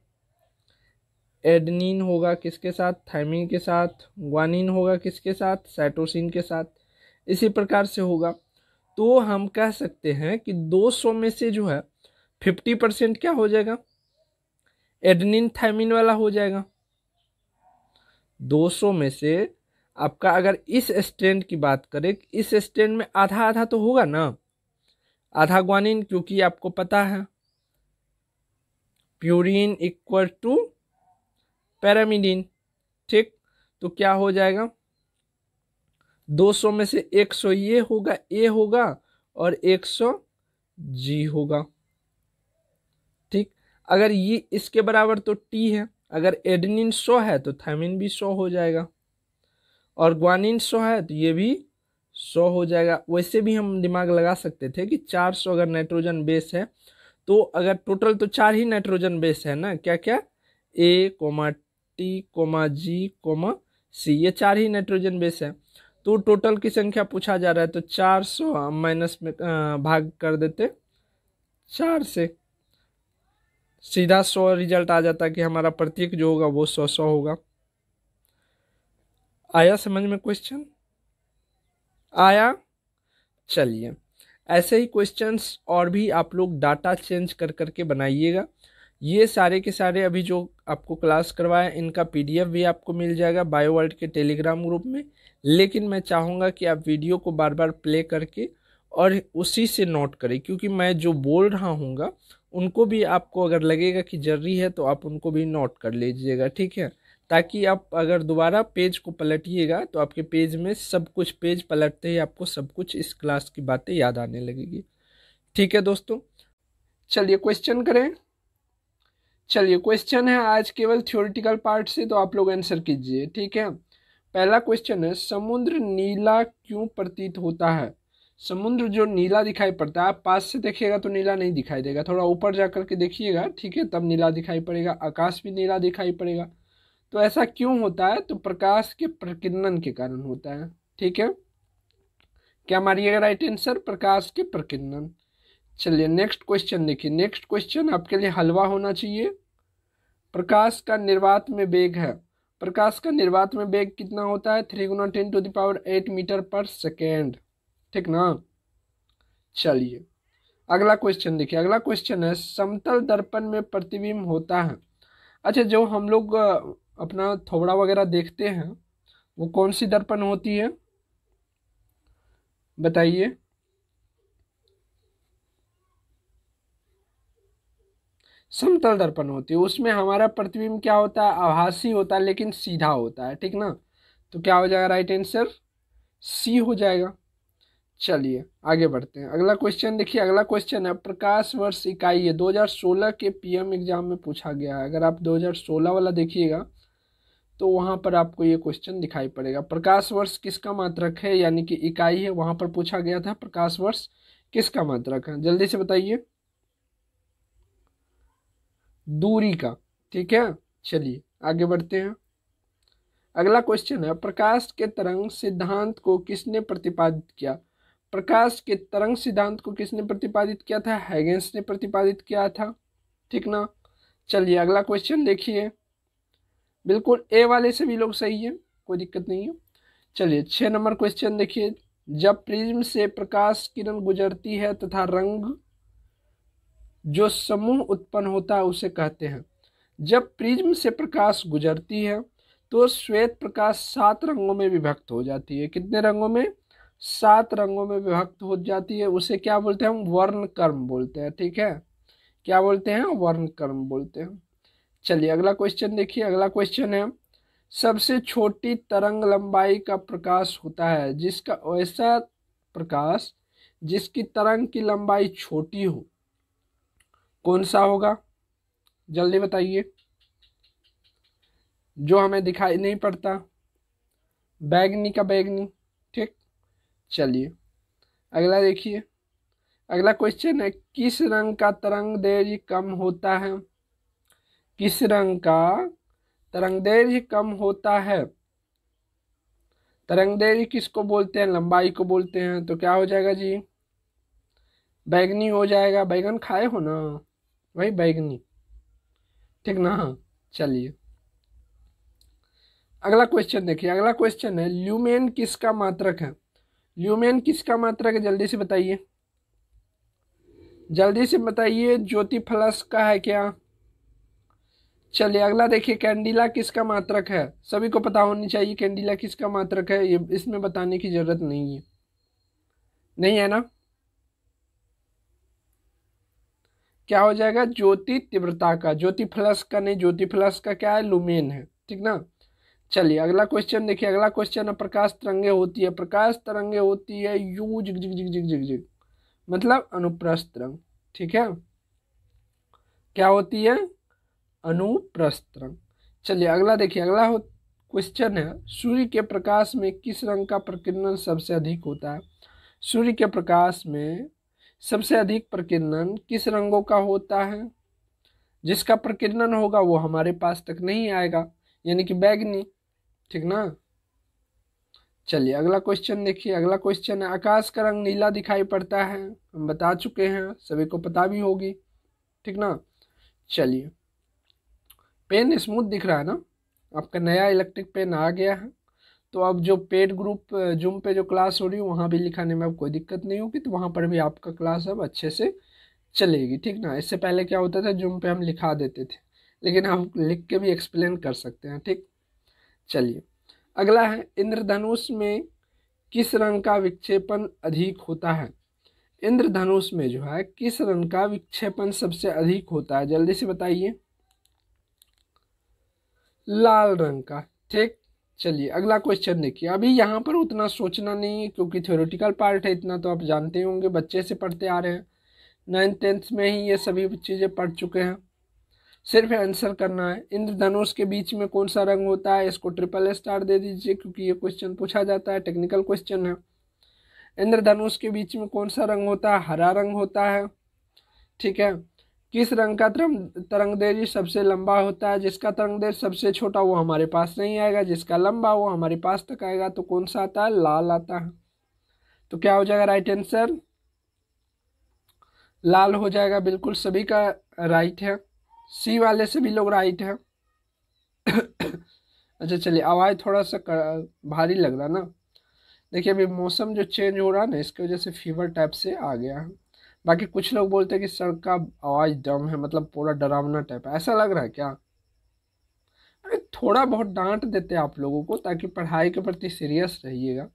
एडनिन होगा किसके साथ थाइमिन के साथ ग्वानिन होगा किसके साथ साइटोसिन के साथ इसी प्रकार से होगा तो हम कह सकते हैं कि 200 में से जो है 50 परसेंट क्या हो जाएगा एडनिन थाइमिन वाला हो जाएगा 200 में से आपका अगर इस स्टैंड की बात करें इस स्टैंड में आधा आधा तो होगा ना आधा ग्वानिन क्योंकि आपको पता है प्यूरिन इक्वल टू पैरामिडिन ठीक तो क्या हो जाएगा 200 में से 100 ये होगा ए होगा और 100 जी होगा ठीक अगर ये इसके बराबर तो टी है अगर एडनिन 100 है तो थैमिन भी 100 हो जाएगा और ग्वानिन 100 है तो ये भी सौ हो जाएगा वैसे भी हम दिमाग लगा सकते थे कि चार सौ अगर नाइट्रोजन बेस है तो अगर टोटल तो चार ही नाइट्रोजन बेस है ना क्या क्या A comma T comma G comma C ये चार ही नाइट्रोजन बेस है तो टोटल की संख्या पूछा जा रहा है तो चार सौ माइनस में भाग कर देते चार से सीधा सौ रिजल्ट आ जाता कि हमारा प्रतीक जो होगा वो सौ सौ होगा आया समझ में क्वेश्चन आया चलिए ऐसे ही क्वेश्चंस और भी आप लोग डाटा चेंज कर करके बनाइएगा ये सारे के सारे अभी जो आपको क्लास करवाया इनका पीडीएफ भी आपको मिल जाएगा बायो वर्ल्ड के टेलीग्राम ग्रुप में लेकिन मैं चाहूँगा कि आप वीडियो को बार बार प्ले करके और उसी से नोट करें क्योंकि मैं जो बोल रहा हूँगा उनको भी आपको अगर लगेगा कि जरूरी है तो आप उनको भी नोट कर लीजिएगा ठीक है ताकि आप अगर दोबारा पेज को पलटिएगा तो आपके पेज में सब कुछ पेज पलटते ही आपको सब कुछ इस क्लास की बातें याद आने लगेगी ठीक है दोस्तों चलिए क्वेश्चन करें चलिए क्वेश्चन है आज केवल थ्योरिटिकल पार्ट से तो आप लोग आंसर कीजिए ठीक है पहला क्वेश्चन है समुद्र नीला क्यों प्रतीत होता है समुद्र जो नीला दिखाई पड़ता है आप पास से देखिएगा तो नीला नहीं दिखाई देगा थोड़ा ऊपर जा करके देखिएगा ठीक है तब नीला दिखाई पड़ेगा आकाश भी नीला दिखाई पड़ेगा तो ऐसा क्यों होता है तो प्रकाश के प्रकिरणन के कारण होता है ठीक है क्या मारिएगा राइट आंसर प्रकाश के प्रकिरणन चलिए नेक्स्ट क्वेश्चन देखिए नेक्स्ट क्वेश्चन आपके लिए हलवा होना चाहिए प्रकाश का निर्वात में वेग है प्रकाश का निर्वात में वेग कितना होता है थ्री गुना ten to the power eight metre पर सेकेंड ठीक ना चलिए अगला क्वेश्चन देखिए अगला क्वेश्चन है समतल दर्पण में प्रतिबिंब होता है अच्छा जो हम लोग अपना थोड़ा वगैरह देखते हैं वो कौन सी दर्पण होती है बताइए समतल दर्पण होती है उसमें हमारा प्रतिबिंब क्या होता है आभासी होता है लेकिन सीधा होता है ठीक ना तो क्या हो जाएगा राइट आंसर सी हो जाएगा चलिए आगे बढ़ते हैं अगला क्वेश्चन देखिए अगला क्वेश्चन है प्रकाश वर्ष इकाई है 2016 के पीएम एग्जाम में पूछा गया है अगर आप 2016 वाला देखिएगा तो वहाँ पर आपको ये क्वेश्चन दिखाई पड़ेगा प्रकाश वर्ष किसका मात्रक है यानी कि इकाई है वहाँ पर पूछा गया था प्रकाश वर्ष किसका मात्रक है जल्दी से बताइए दूरी का ठीक है चलिए आगे बढ़ते हैं अगला क्वेश्चन है प्रकाश के तरंग सिद्धांत को किसने प्रतिपादित किया प्रकाश के तरंग सिद्धांत को किसने प्रतिपादित किया था हैगेंस ने प्रतिपादित किया था ठीक ना चलिए अगला क्वेश्चन देखिए बिल्कुल ए वाले से भी लोग सही है कोई दिक्कत नहीं है चलिए छः नंबर क्वेश्चन देखिए जब प्रिज्म से प्रकाश किरण गुजरती है तथा रंग जो समूह उत्पन्न होता है उसे कहते हैं जब प्रिज्म से प्रकाश गुजरती है तो श्वेत प्रकाश सात रंगों में विभक्त हो जाती है कितने रंगों में सात रंगों में विभक्त हो जाती है उसे क्या बोलते हैं हम वर्ण कर्म बोलते हैं ठीक है क्या बोलते हैं वर्ण कर्म बोलते हैं चलिए अगला क्वेश्चन देखिए अगला क्वेश्चन है सबसे छोटी तरंग लंबाई का प्रकाश होता है जिसका ऐसा प्रकाश जिसकी तरंग की लंबाई छोटी हो कौन सा होगा जल्दी बताइए जो हमें दिखाई नहीं पड़ता बैगनी का बैगनी ठीक चलिए अगला देखिए अगला क्वेश्चन है किस रंग का तरंग देरी कम होता है किस रंग का तरंगदैर्घ्य कम होता है तरंगदैर्घ्य किसको बोलते हैं लंबाई को बोलते हैं तो क्या हो जाएगा जी बैगनी हो जाएगा बैगन खाए हो ना वही बैगनी ठीक ना चलिए अगला क्वेश्चन देखिए अगला क्वेश्चन है ल्यूमेन किसका मात्रक है ल्यूमेन किसका मात्रक है जल्दी से बताइए जल्दी से बताइए ज्योति फ्लस का है क्या चलिए अगला देखिए कैंडिला किसका मात्रक है सभी को पता होनी चाहिए कैंडिला किसका मात्रक है ये इसमें बताने की जरूरत नहीं है नहीं है ना क्या हो जाएगा ज्योति तीव्रता का ज्योति फ्लस का नहीं ज्योति फ्लस का क्या है लुमेन है ठीक ना चलिए अगला क्वेश्चन देखिए अगला क्वेश्चन है प्रकाश तरंगे होती है प्रकाश तरंगे होती है यू zig zig zig zig zig zig मतलब अनुप्रस्थ तरंग ठीक है क्या होती है अनुप्रस्थ रंग चलिए अगला देखिए अगला हो क्वेश्चन है सूर्य के प्रकाश में किस रंग का प्रकीर्णन सबसे अधिक होता है सूर्य के प्रकाश में सबसे अधिक प्रकीर्णन किस रंगों का होता है जिसका प्रकीर्णन होगा वो हमारे पास तक नहीं आएगा यानी कि बैगनी ठीक ना चलिए अगला क्वेश्चन देखिए अगला क्वेश्चन है आकाश का रंग नीला दिखाई पड़ता है हम बता चुके हैं सभी को पता भी होगी ठीक ना चलिए पेन स्मूथ दिख रहा है ना आपका नया इलेक्ट्रिक पेन आ गया है तो अब जो पेड ग्रुप जूम पे जो क्लास हो रही है वहाँ भी लिखाने में अब कोई दिक्कत नहीं होगी तो वहाँ पर भी आपका क्लास अब अच्छे से चलेगी ठीक ना इससे पहले क्या होता था जूम पे हम लिखा देते थे लेकिन हम लिख के भी एक्सप्लेन कर सकते हैं ठीक चलिए अगला है इंद्रधनुष में किस रंग का विक्षेपण अधिक होता है इंद्रधनुष में जो है किस रंग का विक्षेपण सबसे अधिक होता है जल्दी से बताइए लाल रंग का ठीक चलिए अगला क्वेश्चन देखिए अभी यहाँ पर उतना सोचना नहीं है क्योंकि थ्योरेटिकल पार्ट है इतना तो आप जानते होंगे बच्चे से पढ़ते आ रहे हैं नाइन्थ टेंथ में ही ये सभी चीज़ें पढ़ चुके हैं सिर्फ आंसर करना है इंद्रधनुष के बीच में कौन सा रंग होता है इसको ट्रिपल स्टार दे दीजिए क्योंकि ये क्वेश्चन पूछा जाता है टेक्निकल क्वेश्चन है इंद्रधनुष के बीच में कौन सा रंग होता है हरा रंग होता है ठीक है किस रंग का तरंग दैर्य सबसे लंबा होता है जिसका तरंग सबसे छोटा वो हमारे पास नहीं आएगा जिसका लंबा वो हमारे पास तक आएगा तो कौन सा आता है लाल आता है तो क्या हो जाएगा राइट आंसर लाल हो जाएगा बिल्कुल सभी का राइट है सी वाले सभी लोग राइट है अच्छा चलिए आवाज़ थोड़ा सा भारी लग रहा ना देखिए अभी मौसम जो चेंज हो रहा है ना इसकी वजह से फीवर टाइप से आ गया है बाकी कुछ लोग बोलते हैं कि सर का आवाज़ दम है मतलब पूरा डरावना टाइप है ऐसा लग रहा है क्या अरे थोड़ा बहुत डांट देते हैं आप लोगों को ताकि पढ़ाई के प्रति सीरियस रहिएगा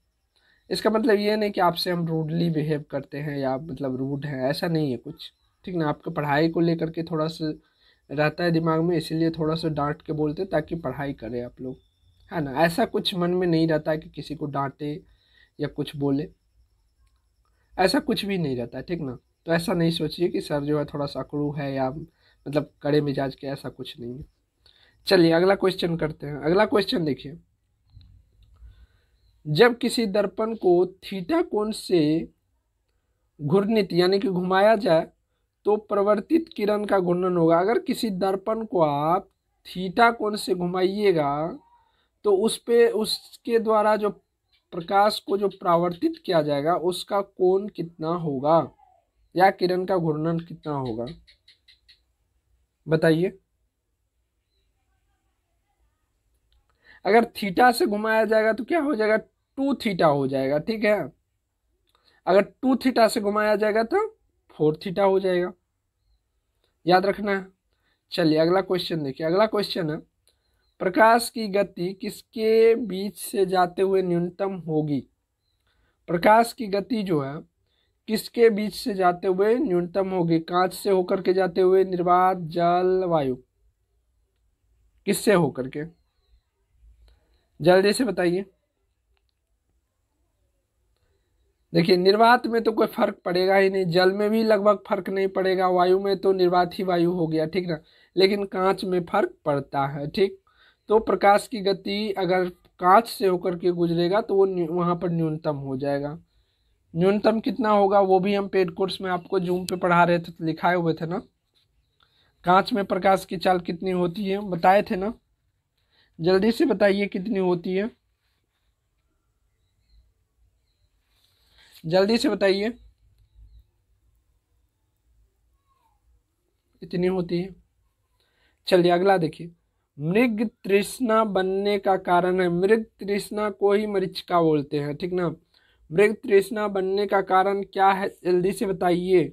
इसका मतलब ये नहीं कि आपसे हम रूडली बिहेव करते हैं या मतलब रूड हैं ऐसा नहीं है कुछ ठीक ना आपके पढ़ाई को लेकर के थोड़ा सा रहता है दिमाग में इसीलिए थोड़ा सा डांट के बोलते ताकि पढ़ाई करें आप लोग है ना ऐसा कुछ मन में नहीं रहता है कि किसी को डांटे या कुछ बोले ऐसा कुछ भी नहीं रहता है ठीक ना तो ऐसा नहीं सोचिए कि सर जो है थोड़ा सा अकड़ू है या मतलब कड़े मिजाज के ऐसा कुछ नहीं है चलिए अगला क्वेश्चन करते हैं अगला क्वेश्चन देखिए जब किसी दर्पण को थीटा कोण से घूर्णित यानी कि घुमाया जाए तो प्रवर्तित किरण का घूर्णन होगा अगर किसी दर्पण को आप थीटा कोण से घुमाइएगा तो उस पर उसके द्वारा जो प्रकाश को जो प्रावर्तित किया जाएगा उसका कोण कितना होगा या किरण का घूर्णन कितना होगा बताइए अगर थीटा से घुमाया जाएगा तो क्या हो जाएगा टू थीटा हो जाएगा ठीक है अगर टू थीटा से घुमाया जाएगा तो फोर थीटा हो जाएगा याद रखना है चलिए अगला क्वेश्चन देखिए अगला क्वेश्चन है प्रकाश की गति किसके बीच से जाते हुए न्यूनतम होगी प्रकाश की गति जो है किसके बीच से जाते हुए न्यूनतम होगी कांच से होकर के जाते हुए निर्वात जल वायु किससे होकर के जल्दी से बताइए देखिए निर्वात में तो कोई फर्क पड़ेगा ही नहीं जल में भी लगभग फर्क नहीं पड़ेगा वायु में तो निर्वात ही वायु हो गया ठीक ना लेकिन कांच में फर्क पड़ता है ठीक तो प्रकाश की गति अगर कांच से होकर के गुजरेगा तो वो वहाँ पर न्यूनतम हो जाएगा न्यूनतम कितना होगा वो भी हम पेड कोर्स में आपको जूम पे पढ़ा रहे थे तो लिखाए हुए थे ना कांच में प्रकाश की चाल कितनी होती है बताए थे ना जल्दी से बताइए कितनी होती है जल्दी से बताइए इतनी होती है चलिए अगला देखिए मृग तृष्णा बनने का कारण है मृग तृष्णा को ही मरीचिका बोलते हैं ठीक ना वृग तृष्णा बनने का कारण क्या है जल्दी से बताइए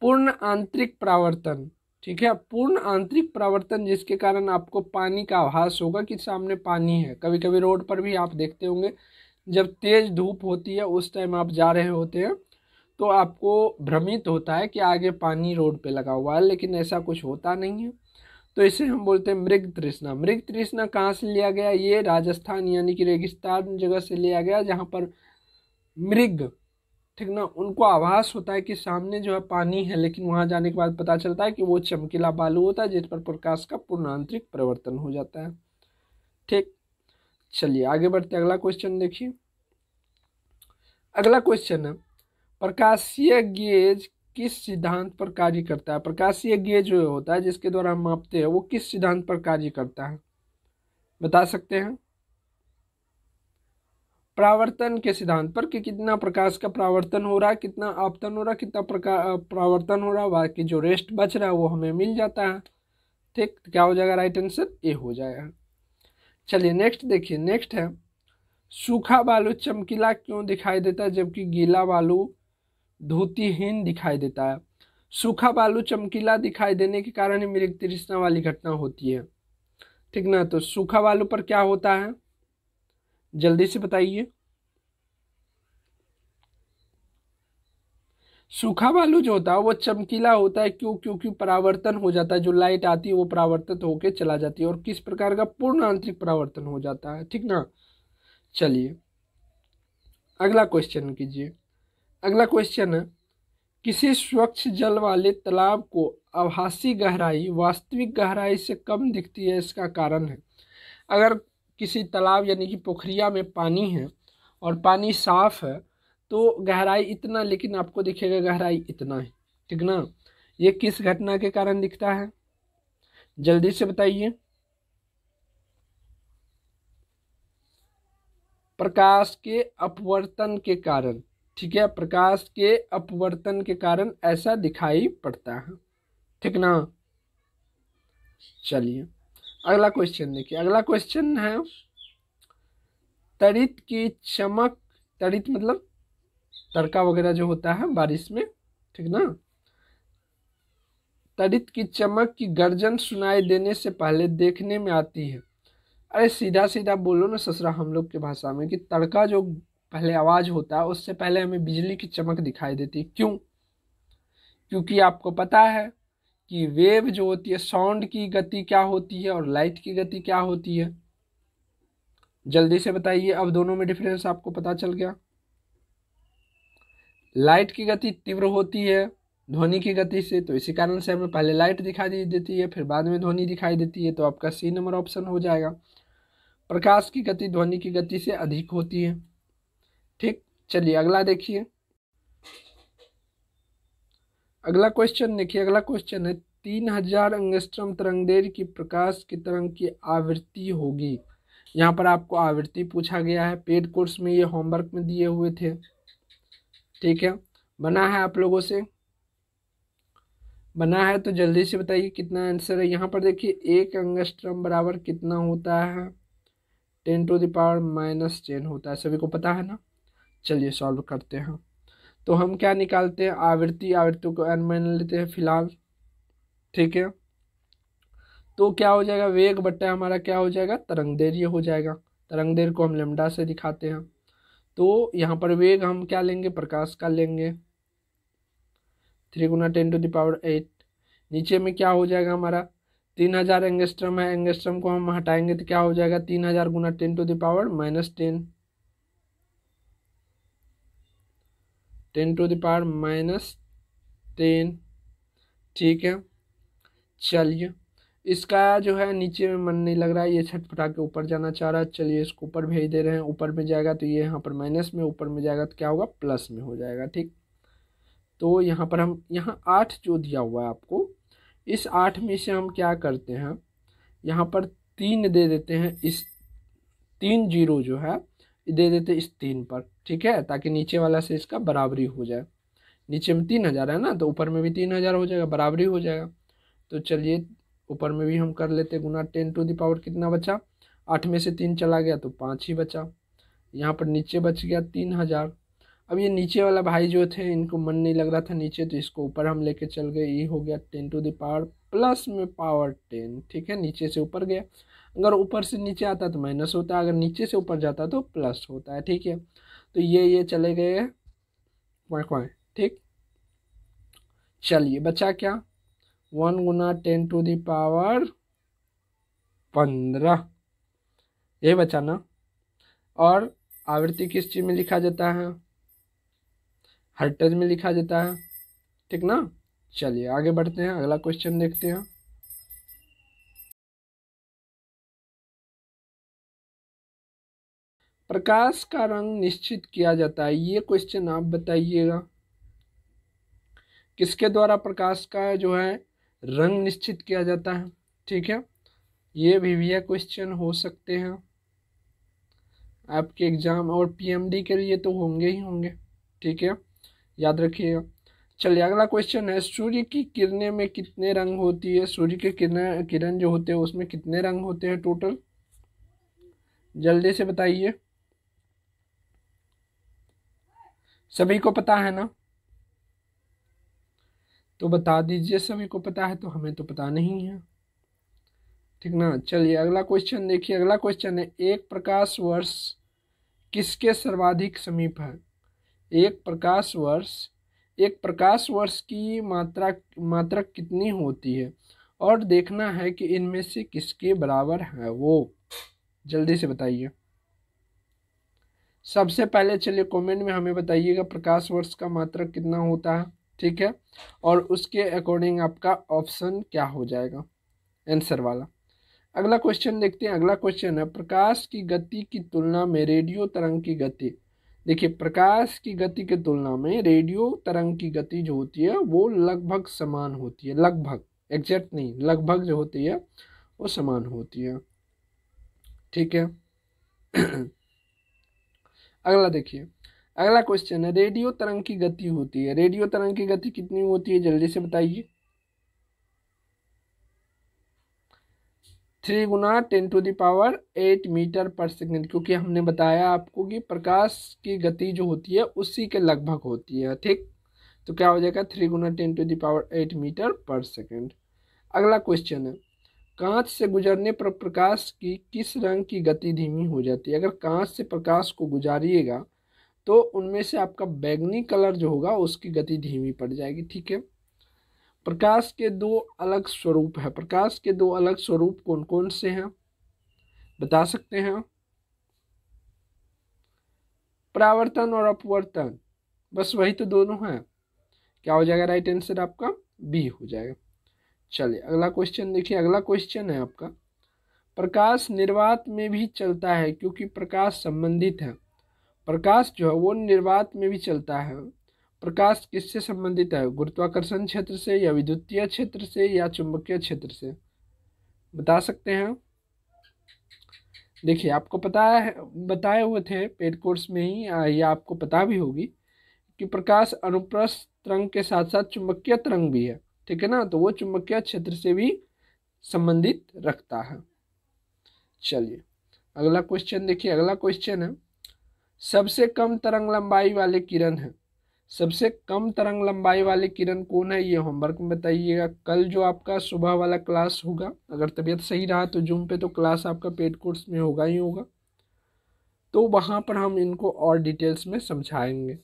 पूर्ण आंतरिक प्रावर्तन ठीक है पूर्ण आंतरिक प्रावर्तन जिसके कारण आपको पानी का आभास होगा कि सामने पानी है कभी कभी रोड पर भी आप देखते होंगे जब तेज़ धूप होती है उस टाइम आप जा रहे होते हैं तो आपको भ्रमित होता है कि आगे पानी रोड पे लगा हुआ है लेकिन ऐसा कुछ होता नहीं है तो इसे हम बोलते हैं मृग तृष्णा मृग तृष्णा कहाँ से लिया गया ये राजस्थान यानी कि रेगिस्तान जगह से लिया गया जहाँ पर मृग ठीक ना उनको आभास होता है कि सामने जो है पानी है लेकिन वहाँ जाने के बाद पता चलता है कि वो चमकीला बालू होता है जिस पर प्रकाश का पूर्णांतरिक परिवर्तन हो जाता है ठीक चलिए आगे बढ़ते अगला क्वेश्चन देखिए अगला क्वेश्चन है प्रकाशीय गेज किस सिद्धांत पर कार्य करता है प्रकाशीय गेज जो होता है जिसके द्वारा हम मापते हैं वो किस सिद्धांत पर कार्य करता है बता सकते हैं प्रावर्तन के सिद्धांत पर कि कितना प्रकाश का प्रावर्तन हो रहा है कितना आपतन हो रहा है कितना प्रावर्तन हो रहा है बाकी जो रेस्ट बच रहा है वो हमें मिल जाता है ठीक तो क्या हो जाएगा राइट आंसर ए हो जाएगा चलिए नेक्स्ट देखिए नेक्स्ट है सूखा बालू चमकीला क्यों दिखाई देता है जबकि गीला बालू धोतीहीन दिखाई देता है सूखा बालू चमकीला दिखाई देने के कारण ही मृग तृष्णा वाली घटना होती है ठीक ना तो सूखा बालू पर क्या होता है जल्दी से बताइए सूखा बालू जो होता है वो चमकीला होता है क्यों क्यों क्यों परावर्तन हो जाता है जो लाइट आती है वो परावर्तित होकर चला जाती है और किस प्रकार का पूर्ण आंतरिक परावर्तन हो जाता है ठीक ना चलिए अगला क्वेश्चन कीजिए अगला क्वेश्चन है किसी स्वच्छ जल वाले तालाब को आभासी गहराई वास्तविक गहराई से कम दिखती है इसका कारण है अगर किसी तालाब यानी कि पोखरिया में पानी है और पानी साफ है तो गहराई इतना लेकिन आपको दिखेगा गहराई इतना है ठीक ना ये किस घटना के कारण दिखता है जल्दी से बताइए प्रकाश के अपवर्तन के कारण ठीक है प्रकाश के अपवर्तन के कारण ऐसा दिखाई पड़ता है ठीक ना चलिए अगला क्वेश्चन देखिए अगला क्वेश्चन है तड़ित की चमक तड़ित मतलब तड़का वगैरह जो होता है बारिश में ठीक ना तड़ित की चमक की गर्जन सुनाई देने से पहले देखने में आती है अरे सीधा सीधा बोलो ना ससरा हम लोग की भाषा में कि तड़का जो पहले आवाज़ होता है उससे पहले हमें बिजली की चमक दिखाई देती क्यों क्योंकि आपको पता है कि वेव जो होती है साउंड की गति क्या होती है और लाइट की गति क्या होती है जल्दी से बताइए अब दोनों में डिफरेंस आपको पता चल गया लाइट की गति तीव्र होती है ध्वनि की गति से तो इसी कारण से हमें पहले लाइट दिखाई देती है फिर बाद में ध्वनि दिखाई देती है तो आपका सी नंबर ऑप्शन हो जाएगा प्रकाश की गति ध्वनि की गति से अधिक होती है ठीक चलिए अगला देखिए अगला क्वेश्चन देखिए अगला क्वेश्चन है तीन हजार अंगस्ट्रम तरंगदेर की प्रकाश की तरंग की आवृत्ति होगी यहाँ पर आपको आवृत्ति पूछा गया है पेड कोर्स में ये होमवर्क में दिए हुए थे ठीक है बना है आप लोगों से बना है तो जल्दी से बताइए कितना आंसर है यहाँ पर देखिए एक अंगस्ट्रम बराबर कितना होता है ten to the power minus ten होता है सभी को पता है ना चलिए सॉल्व करते हैं तो हम क्या निकालते हैं आवृत्ति आवृत्ति को एन मान लेते हैं फिलहाल ठीक है तो क्या हो जाएगा वेग बट्टा हमारा क्या हो जाएगा तरंग देर ये हो जाएगा तरंग देर को हम लेमडा से दिखाते हैं तो यहाँ पर वेग हम क्या लेंगे प्रकाश का लेंगे थ्री गुना टेन टू दावर एट नीचे में क्या हो जाएगा हमारा तीन हज़ार एंगस्ट्रम है एंगस्ट्रम को हम हटाएंगे तो क्या हो जाएगा तीन हज़ार गुना ten to the power minus ten ten to the power minus ten ठीक है चलिए इसका जो है नीचे में मन नहीं लग रहा है ये छटपटा के ऊपर जाना चाह रहा है चलिए इसको ऊपर भेज दे रहे हैं ऊपर में जाएगा तो ये यहाँ पर माइनस में ऊपर में जाएगा तो क्या होगा प्लस में हो जाएगा ठीक तो यहाँ पर हम यहाँ आठ जो दिया हुआ है आपको इस आठ में से हम क्या करते हैं यहाँ पर तीन दे देते हैं इस तीन जीरो जो है दे देते इस तीन पर ठीक है ताकि नीचे वाला से इसका बराबरी हो जाए नीचे में तीन हज़ार है ना तो ऊपर में भी तीन हज़ार हो जाएगा बराबरी हो जाएगा तो चलिए ऊपर में भी हम कर लेते गुना टेन टू पावर कितना बचा आठ में से तीन चला गया तो पाँच ही बचा यहाँ पर नीचे बच गया तीन हज़ार अब ये नीचे वाला भाई जो थे इनको मन नहीं लग रहा था नीचे तो इसको ऊपर हम लेके चल गए ये हो गया टेन टू दावर प्लस में पावर टेन ठीक है नीचे से ऊपर गया अगर ऊपर से नीचे आता तो माइनस होता है अगर नीचे से ऊपर जाता तो प्लस होता है ठीक है तो ये ये चले गए वाक वाक ठीक चलिए बचा क्या वन गुना टेन टू दावर पंद्रह ये बचा ना और आवृत्ति किस चीज़ में लिखा जाता है हर्टज में लिखा जाता है ठीक ना चलिए आगे बढ़ते हैं अगला क्वेश्चन देखते हैं प्रकाश का रंग निश्चित किया जाता है ये क्वेश्चन आप बताइएगा किसके द्वारा प्रकाश का जो है रंग निश्चित किया जाता है ठीक है ये भी भैया क्वेश्चन हो सकते हैं आपके एग्ज़ाम और पीएमडी के लिए तो होंगे ही होंगे ठीक है याद रखिएगा चलिए अगला क्वेश्चन है सूर्य की किरणें में कितने रंग होती है सूर्य के किरण किरण जो होते हैं उसमें कितने रंग होते हैं टोटल जल्दी से बताइए सभी को पता है ना तो बता दीजिए सभी को पता है तो हमें तो पता नहीं है ठीक ना चलिए अगला क्वेश्चन देखिए अगला क्वेश्चन है एक प्रकाश वर्ष किसके सर्वाधिक समीप है एक प्रकाश वर्ष एक प्रकाश वर्ष की मात्रा मात्रा कितनी होती है और देखना है कि इनमें से किसके बराबर है वो जल्दी से बताइए सबसे पहले चलिए कमेंट में हमें बताइएगा प्रकाश वर्ष का मात्रक कितना होता है ठीक है और उसके अकॉर्डिंग आपका ऑप्शन क्या हो जाएगा आंसर वाला अगला क्वेश्चन देखते हैं अगला क्वेश्चन है प्रकाश की गति की तुलना में रेडियो तरंग की गति देखिए प्रकाश की गति की तुलना में रेडियो तरंग की गति जो होती है वो लगभग समान होती है लगभग एग्जैक्ट नहीं लगभग जो होती है वो समान होती है ठीक है अगला देखिए अगला क्वेश्चन है रेडियो तरंग की गति होती है रेडियो तरंग की गति कितनी होती है जल्दी से बताइए थ्री गुना ten to the power eight metre पर सेकंड क्योंकि हमने बताया आपको कि प्रकाश की गति जो होती है उसी के लगभग होती है ठीक तो क्या हो जाएगा थ्री गुना ten to the power eight metre पर सेकेंड अगला क्वेश्चन है कांच से गुजरने पर प्रकाश की किस रंग की गति धीमी हो जाती है अगर कांच से प्रकाश को गुजारिएगा तो उनमें से आपका बैगनी कलर जो होगा उसकी गति धीमी पड़ जाएगी ठीक है प्रकाश के दो अलग स्वरूप है प्रकाश के दो अलग स्वरूप कौन कौन से हैं बता सकते हैं परावर्तन और अपवर्तन बस वही तो दोनों हैं क्या हो जाएगा राइट आंसर आपका बी हो जाएगा चलिए अगला क्वेश्चन देखिए अगला क्वेश्चन है आपका प्रकाश निर्वात में भी चलता है क्योंकि प्रकाश संबंधित है प्रकाश जो है वो निर्वात में भी चलता है प्रकाश किससे संबंधित है गुरुत्वाकर्षण क्षेत्र से या विद्युतीय क्षेत्र से या चुंबकीय क्षेत्र से बता सकते हैं देखिए आपको पता है बताए हुए थे पेड कोर्स में ही या आपको पता भी होगी कि प्रकाश अनुप्रस्थ तरंग के साथ साथ चुंबकीय तरंग भी है ठीक है ना तो वो चुंबकीय क्षेत्र से भी संबंधित रखता है चलिए अगला क्वेश्चन देखिए अगला क्वेश्चन है सबसे कम तरंग लंबाई वाले किरण है सबसे कम तरंग लंबाई वाले किरण कौन है ये होमवर्क में बताइएगा कल जो आपका सुबह वाला क्लास होगा अगर तबीयत सही रहा तो जूम पे तो क्लास आपका पेड कोर्स में होगा ही होगा तो वहाँ पर हम इनको और डिटेल्स में समझाएंगे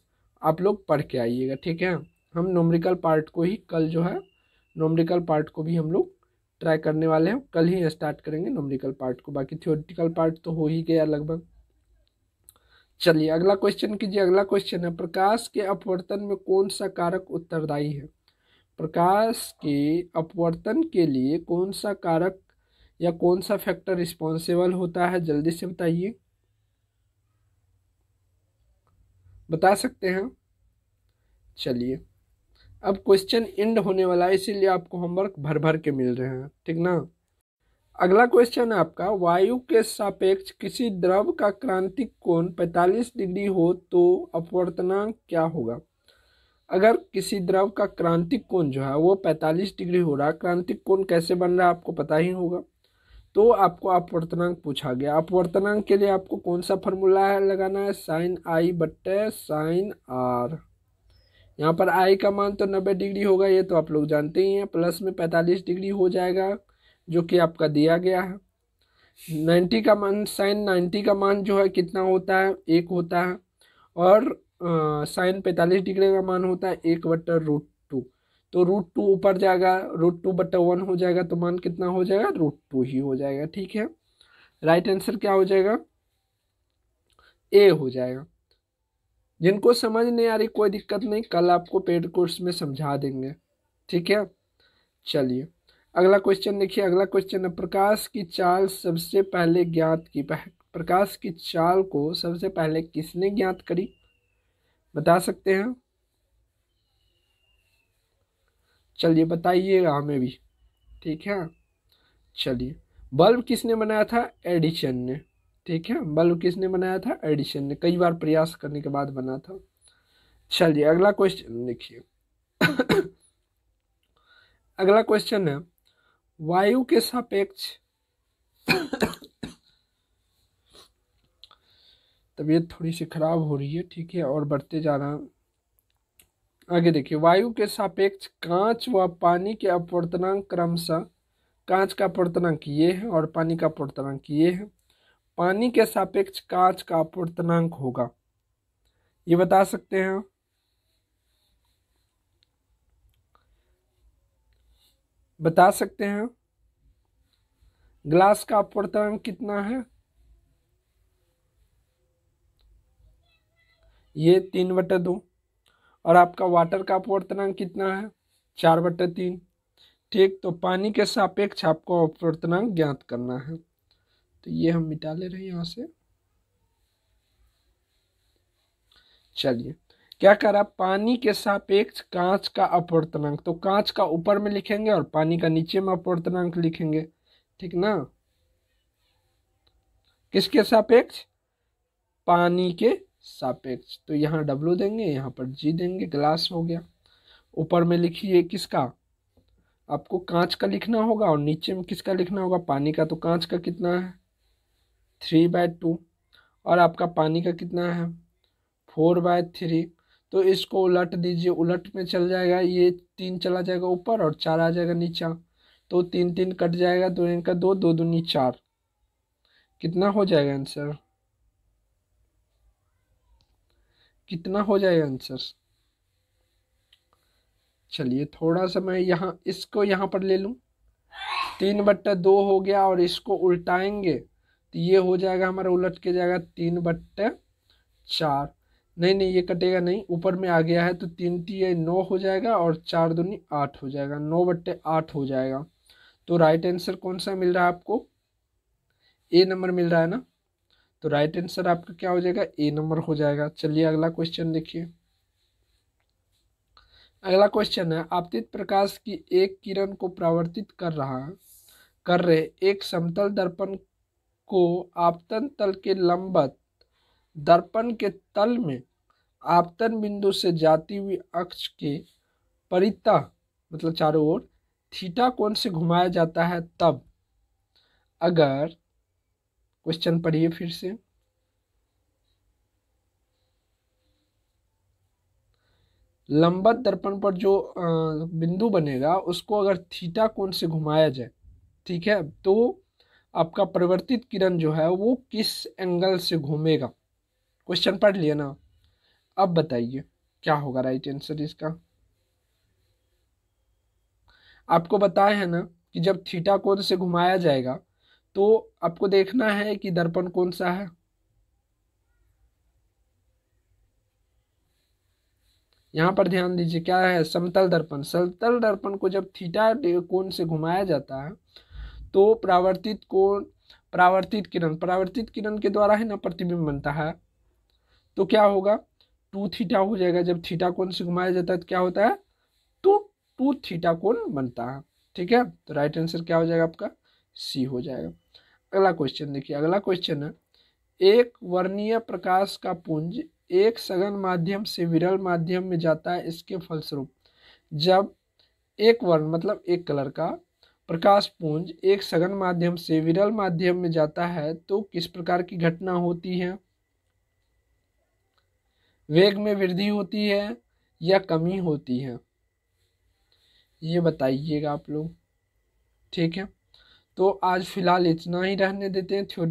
आप लोग पढ़ के आइएगा ठीक है हम नोमरिकल पार्ट को ही कल जो है नोमरिकल पार्ट को भी हम लोग ट्राई करने वाले हैं कल ही स्टार्ट करेंगे नोमरिकल पार्ट को बाकी थियोरटिकल पार्ट तो हो ही गया लगभग चलिए अगला क्वेश्चन कीजिए अगला क्वेश्चन है प्रकाश के अपवर्तन में कौन सा कारक उत्तरदायी है प्रकाश के अपवर्तन के लिए कौन सा कारक या कौन सा फैक्टर रिस्पॉन्सिबल होता है जल्दी से बताइए बता सकते हैं चलिए अब क्वेश्चन एंड होने वाला है इसीलिए आपको होमवर्क भर भर के मिल रहे हैं ठीक ना अगला क्वेश्चन है आपका वायु के सापेक्ष किसी द्रव का क्रांतिक कोण 45 डिग्री हो तो अपवर्तनांक क्या होगा अगर किसी द्रव का क्रांतिक कोण जो है वो 45 डिग्री हो रहा है क्रांतिक कोण कैसे बन रहा है आपको पता ही होगा तो आपको अपवर्तनांक पूछा गया अपवर्तनांक के लिए आपको कौन सा फॉर्मूला है लगाना है साइन आई बट्टे साइन आर यहाँ पर आई का मान तो नब्बे डिग्री होगा ये तो आप लोग जानते ही हैं प्लस में पैंतालीस डिग्री हो जाएगा जो कि आपका दिया गया है नाइन्टी का मान साइन नाइन्टी का मान जो है कितना होता है एक होता है और साइन पैंतालीस डिग्री का मान होता है एक बट्टर रूट टू तो रूट टू ऊपर जाएगा रूट टू बट्टर वन हो जाएगा तो मान कितना हो जाएगा रूट टू ही हो जाएगा ठीक है राइट आंसर क्या हो जाएगा ए हो जाएगा जिनको समझ नहीं आ रही कोई दिक्कत नहीं कल आपको पेड कोर्स में समझा देंगे ठीक है चलिए अगला क्वेश्चन देखिए अगला क्वेश्चन है प्रकाश की चाल सबसे पहले ज्ञात की प्रकाश की चाल को सबसे पहले किसने ज्ञात करी बता सकते हैं चलिए बताइएगा हमें भी ठीक है चलिए बल्ब किसने बनाया था एडिशन ने ठीक है बल्ब किसने बनाया था एडिशन ने कई बार प्रयास करने के बाद बना था चलिए अगला क्वेश्चन देखिए अगला क्वेश्चन है वायु के सापेक्ष तबीयत थोड़ी सी खराब हो रही है ठीक है और बढ़ते जा रहा आगे देखिए वायु के सापेक्ष कांच व पानी के अपवर्तनांक क्रमशः कांच का अपवर्तनांक ये है और पानी का अपवर्तनांक ये है पानी के सापेक्ष कांच का पूर्णांक होगा ये बता सकते हैं बता सकते हैं ग्लास का पूर्णांक कितना है ये तीन बटे दो और आपका वाटर का अपवर्तनांक कितना है चार बटे तीन ठीक तो पानी के सापेक्ष आपको अपवर्तनांक ज्ञात करना है तो ये हम मिटा ले रहे हैं यहाँ से चलिए क्या करा पानी के सापेक्ष कांच का अपवर्तनांक तो कांच का ऊपर में लिखेंगे और पानी का नीचे में अपवर्तनांक लिखेंगे ठीक ना किसके सापेक्ष पानी के सापेक्ष तो यहाँ डब्लू देंगे यहाँ पर जी देंगे ग्लास हो गया ऊपर में लिखिए किसका आपको कांच का लिखना होगा और नीचे में किसका लिखना होगा पानी का तो कांच का कितना है थ्री बाय टू और आपका पानी का कितना है फोर बाय थ्री तो इसको उलट दीजिए उलट में चल जाएगा ये तीन चला जाएगा ऊपर और चार आ जाएगा नीचा तो तीन तीन कट जाएगा दो इनका दो दो दूनी चार कितना हो जाएगा आंसर कितना हो जाएगा आंसर चलिए थोड़ा सा मैं यहाँ इसको यहाँ पर ले लूँ तीन बट्टा दो हो गया और इसको उल्टाएंगे तो ये हो जाएगा हमारा उलट के जाएगा तीन बट्टे चार नहीं नहीं ये कटेगा नहीं ऊपर में आ गया है तो तीन तीन नौ हो जाएगा और चार दूनी आठ हो जाएगा नौ बट्टे आठ हो जाएगा तो राइट आंसर कौन सा मिल रहा है आपको ए नंबर मिल रहा है ना तो राइट आंसर आपका क्या हो जाएगा ए नंबर हो जाएगा चलिए अगला क्वेश्चन देखिए अगला क्वेश्चन है आपतित प्रकाश की एक किरण को प्रावर्तित कर रहा कर रहे एक समतल दर्पण को आपतन तल के लंबत दर्पण के तल में आपतन बिंदु से जाती हुई अक्ष के परिता मतलब चारों ओर थीटा कोण से घुमाया जाता है तब अगर क्वेश्चन पढ़िए फिर से लंबत दर्पण पर जो बिंदु बनेगा उसको अगर थीटा कोण से घुमाया जाए ठीक है तो आपका परिवर्तित किरण जो है वो किस एंगल से घूमेगा क्वेश्चन पढ़ लिया ना अब बताइए क्या होगा राइट आंसर इसका आपको बताया है ना कि जब थीटा कोण से घुमाया जाएगा तो आपको देखना है कि दर्पण कौन सा है यहाँ पर ध्यान दीजिए क्या है समतल दर्पण समतल दर्पण को जब थीटा कोण से घुमाया जाता है तो प्रावर्तित कोण प्रावर्तित किरण प्रावर्तित किरण के द्वारा है ना प्रतिबिंब बनता है तो क्या होगा टू थीटा हो जाएगा जब थीटा कोण से घुमाया जाता है तो क्या होता है तो टू थीटा कोण बनता है ठीक है तो राइट आंसर क्या हो जाएगा आपका सी हो जाएगा अगला क्वेश्चन देखिए अगला क्वेश्चन है एक वर्णीय प्रकाश का पुंज एक सघन माध्यम से विरल माध्यम में जाता है इसके फलस्वरूप जब एक वर्ण मतलब एक कलर का प्रकाश पुंज एक सघन माध्यम से विरल माध्यम में जाता है तो किस प्रकार की घटना होती है वेग में वृद्धि होती है या कमी होती है ये बताइएगा आप लोग ठीक है तो आज फिलहाल इतना ही रहने देते हैं थ्योरी